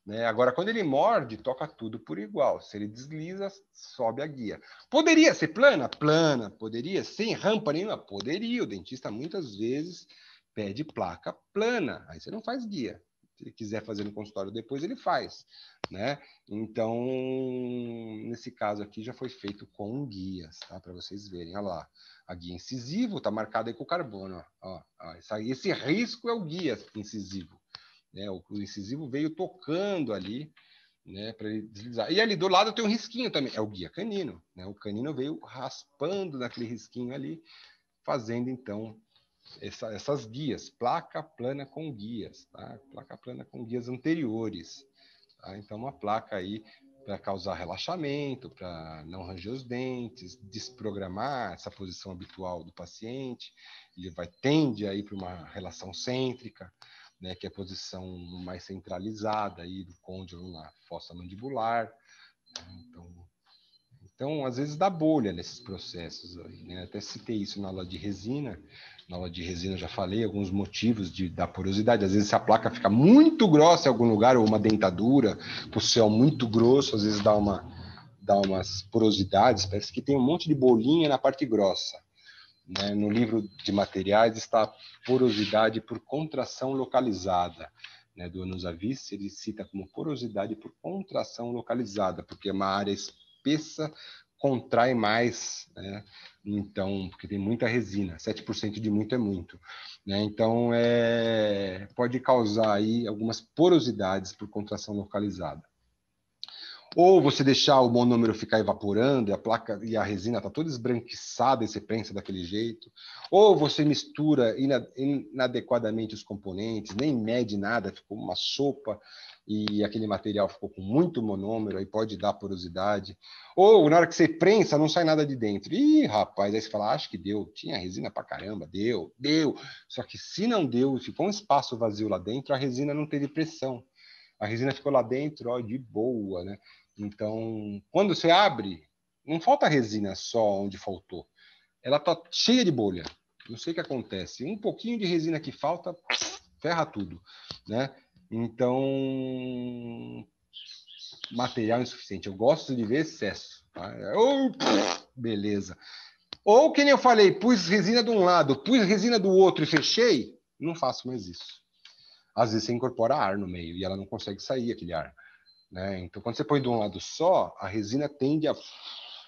Né? Agora, quando ele morde, toca tudo por igual. Se ele desliza, sobe a guia. Poderia ser plana? Plana. Poderia? Sem rampa nenhuma? Poderia. O dentista muitas vezes pede placa plana. Aí você não faz guia quiser fazer no consultório depois, ele faz, né? Então, nesse caso aqui já foi feito com guias, tá? Para vocês verem, olha lá, a guia incisivo tá marcada aí com carbono, ó, ó esse, esse risco é o guia incisivo, né? O, o incisivo veio tocando ali, né? Para ele deslizar. E ali do lado tem um risquinho também, é o guia canino, né? O canino veio raspando naquele risquinho ali, fazendo então essa, essas guias, placa plana com guias, tá? placa plana com guias anteriores. Tá? Então, uma placa aí para causar relaxamento, para não ranger os dentes, desprogramar essa posição habitual do paciente. Ele vai tende aí para uma relação cêntrica, né, que é a posição mais centralizada aí do côndilo na fossa mandibular. Né? Então, então, às vezes dá bolha nesses processos aí, né? Até citei isso na aula de resina, na aula de resina já falei alguns motivos de, da porosidade. Às vezes, se a placa fica muito grossa em algum lugar, ou uma dentadura, o céu muito grosso, às vezes dá, uma, dá umas porosidades, parece que tem um monte de bolinha na parte grossa. Né? No livro de materiais está porosidade por contração localizada. Né, do Anus Avis, ele cita como porosidade por contração localizada, porque é uma área espessa contrai mais, né? Então, porque tem muita resina, 7% de muito é muito, né? Então, é, pode causar aí algumas porosidades por contração localizada. Ou você deixar o monômero ficar evaporando e a placa e a resina está toda esbranquiçada e você prensa daquele jeito. Ou você mistura inadequadamente os componentes, nem mede nada, ficou uma sopa e aquele material ficou com muito monômero, aí pode dar porosidade. Ou na hora que você prensa, não sai nada de dentro. Ih, rapaz, aí você fala, acho que deu, tinha resina pra caramba, deu, deu. Só que se não deu, e ficou um espaço vazio lá dentro, a resina não teve pressão. A resina ficou lá dentro, ó, de boa, né? Então, quando você abre, não falta resina só onde faltou. Ela tá cheia de bolha. Não sei o que acontece. Um pouquinho de resina que falta, ferra tudo, né? Então, material insuficiente. Eu gosto de ver excesso. Tá? Oh, beleza. Ou, que nem eu falei, pus resina de um lado, pus resina do outro e fechei, não faço mais isso. Às vezes você incorpora ar no meio e ela não consegue sair aquele ar. Né? Então, quando você põe de um lado só, a resina tende a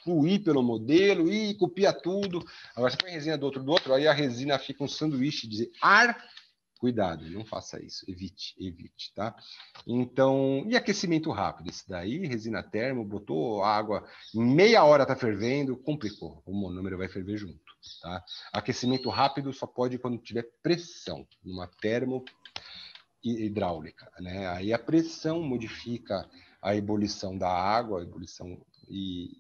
fluir pelo modelo e copia tudo. Agora, você põe resina do outro do outro, aí a resina fica um sanduíche de ar. Cuidado, não faça isso, evite, evite, tá? Então, e aquecimento rápido? Esse daí, resina termo, botou água, meia hora tá fervendo, complicou, o monômero vai ferver junto, tá? Aquecimento rápido só pode quando tiver pressão, numa termo hidráulica. Né? Aí a pressão modifica a ebulição da água, a ebulição e,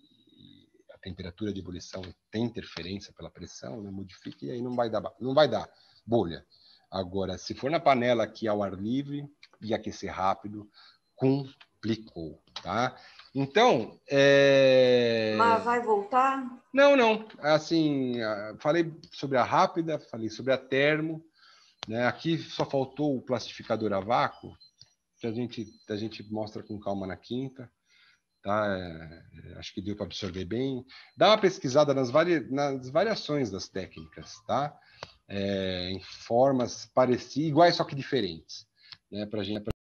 a temperatura de ebulição tem interferência pela pressão, né? modifica e aí não vai dar não vai dar bolha. Agora, se for na panela aqui ao ar livre e aquecer rápido, complicou, tá? Então, é... Mas vai voltar? Não, não. Assim, falei sobre a rápida, falei sobre a termo, né? Aqui só faltou o plastificador a vácuo, que a gente, a gente mostra com calma na quinta. Tá? É, é acho que deu para absorver bem. Dá uma pesquisada nas, vari, nas variações das técnicas, tá? É, em formas parecidas, iguais, só que diferentes. Né? Para gente.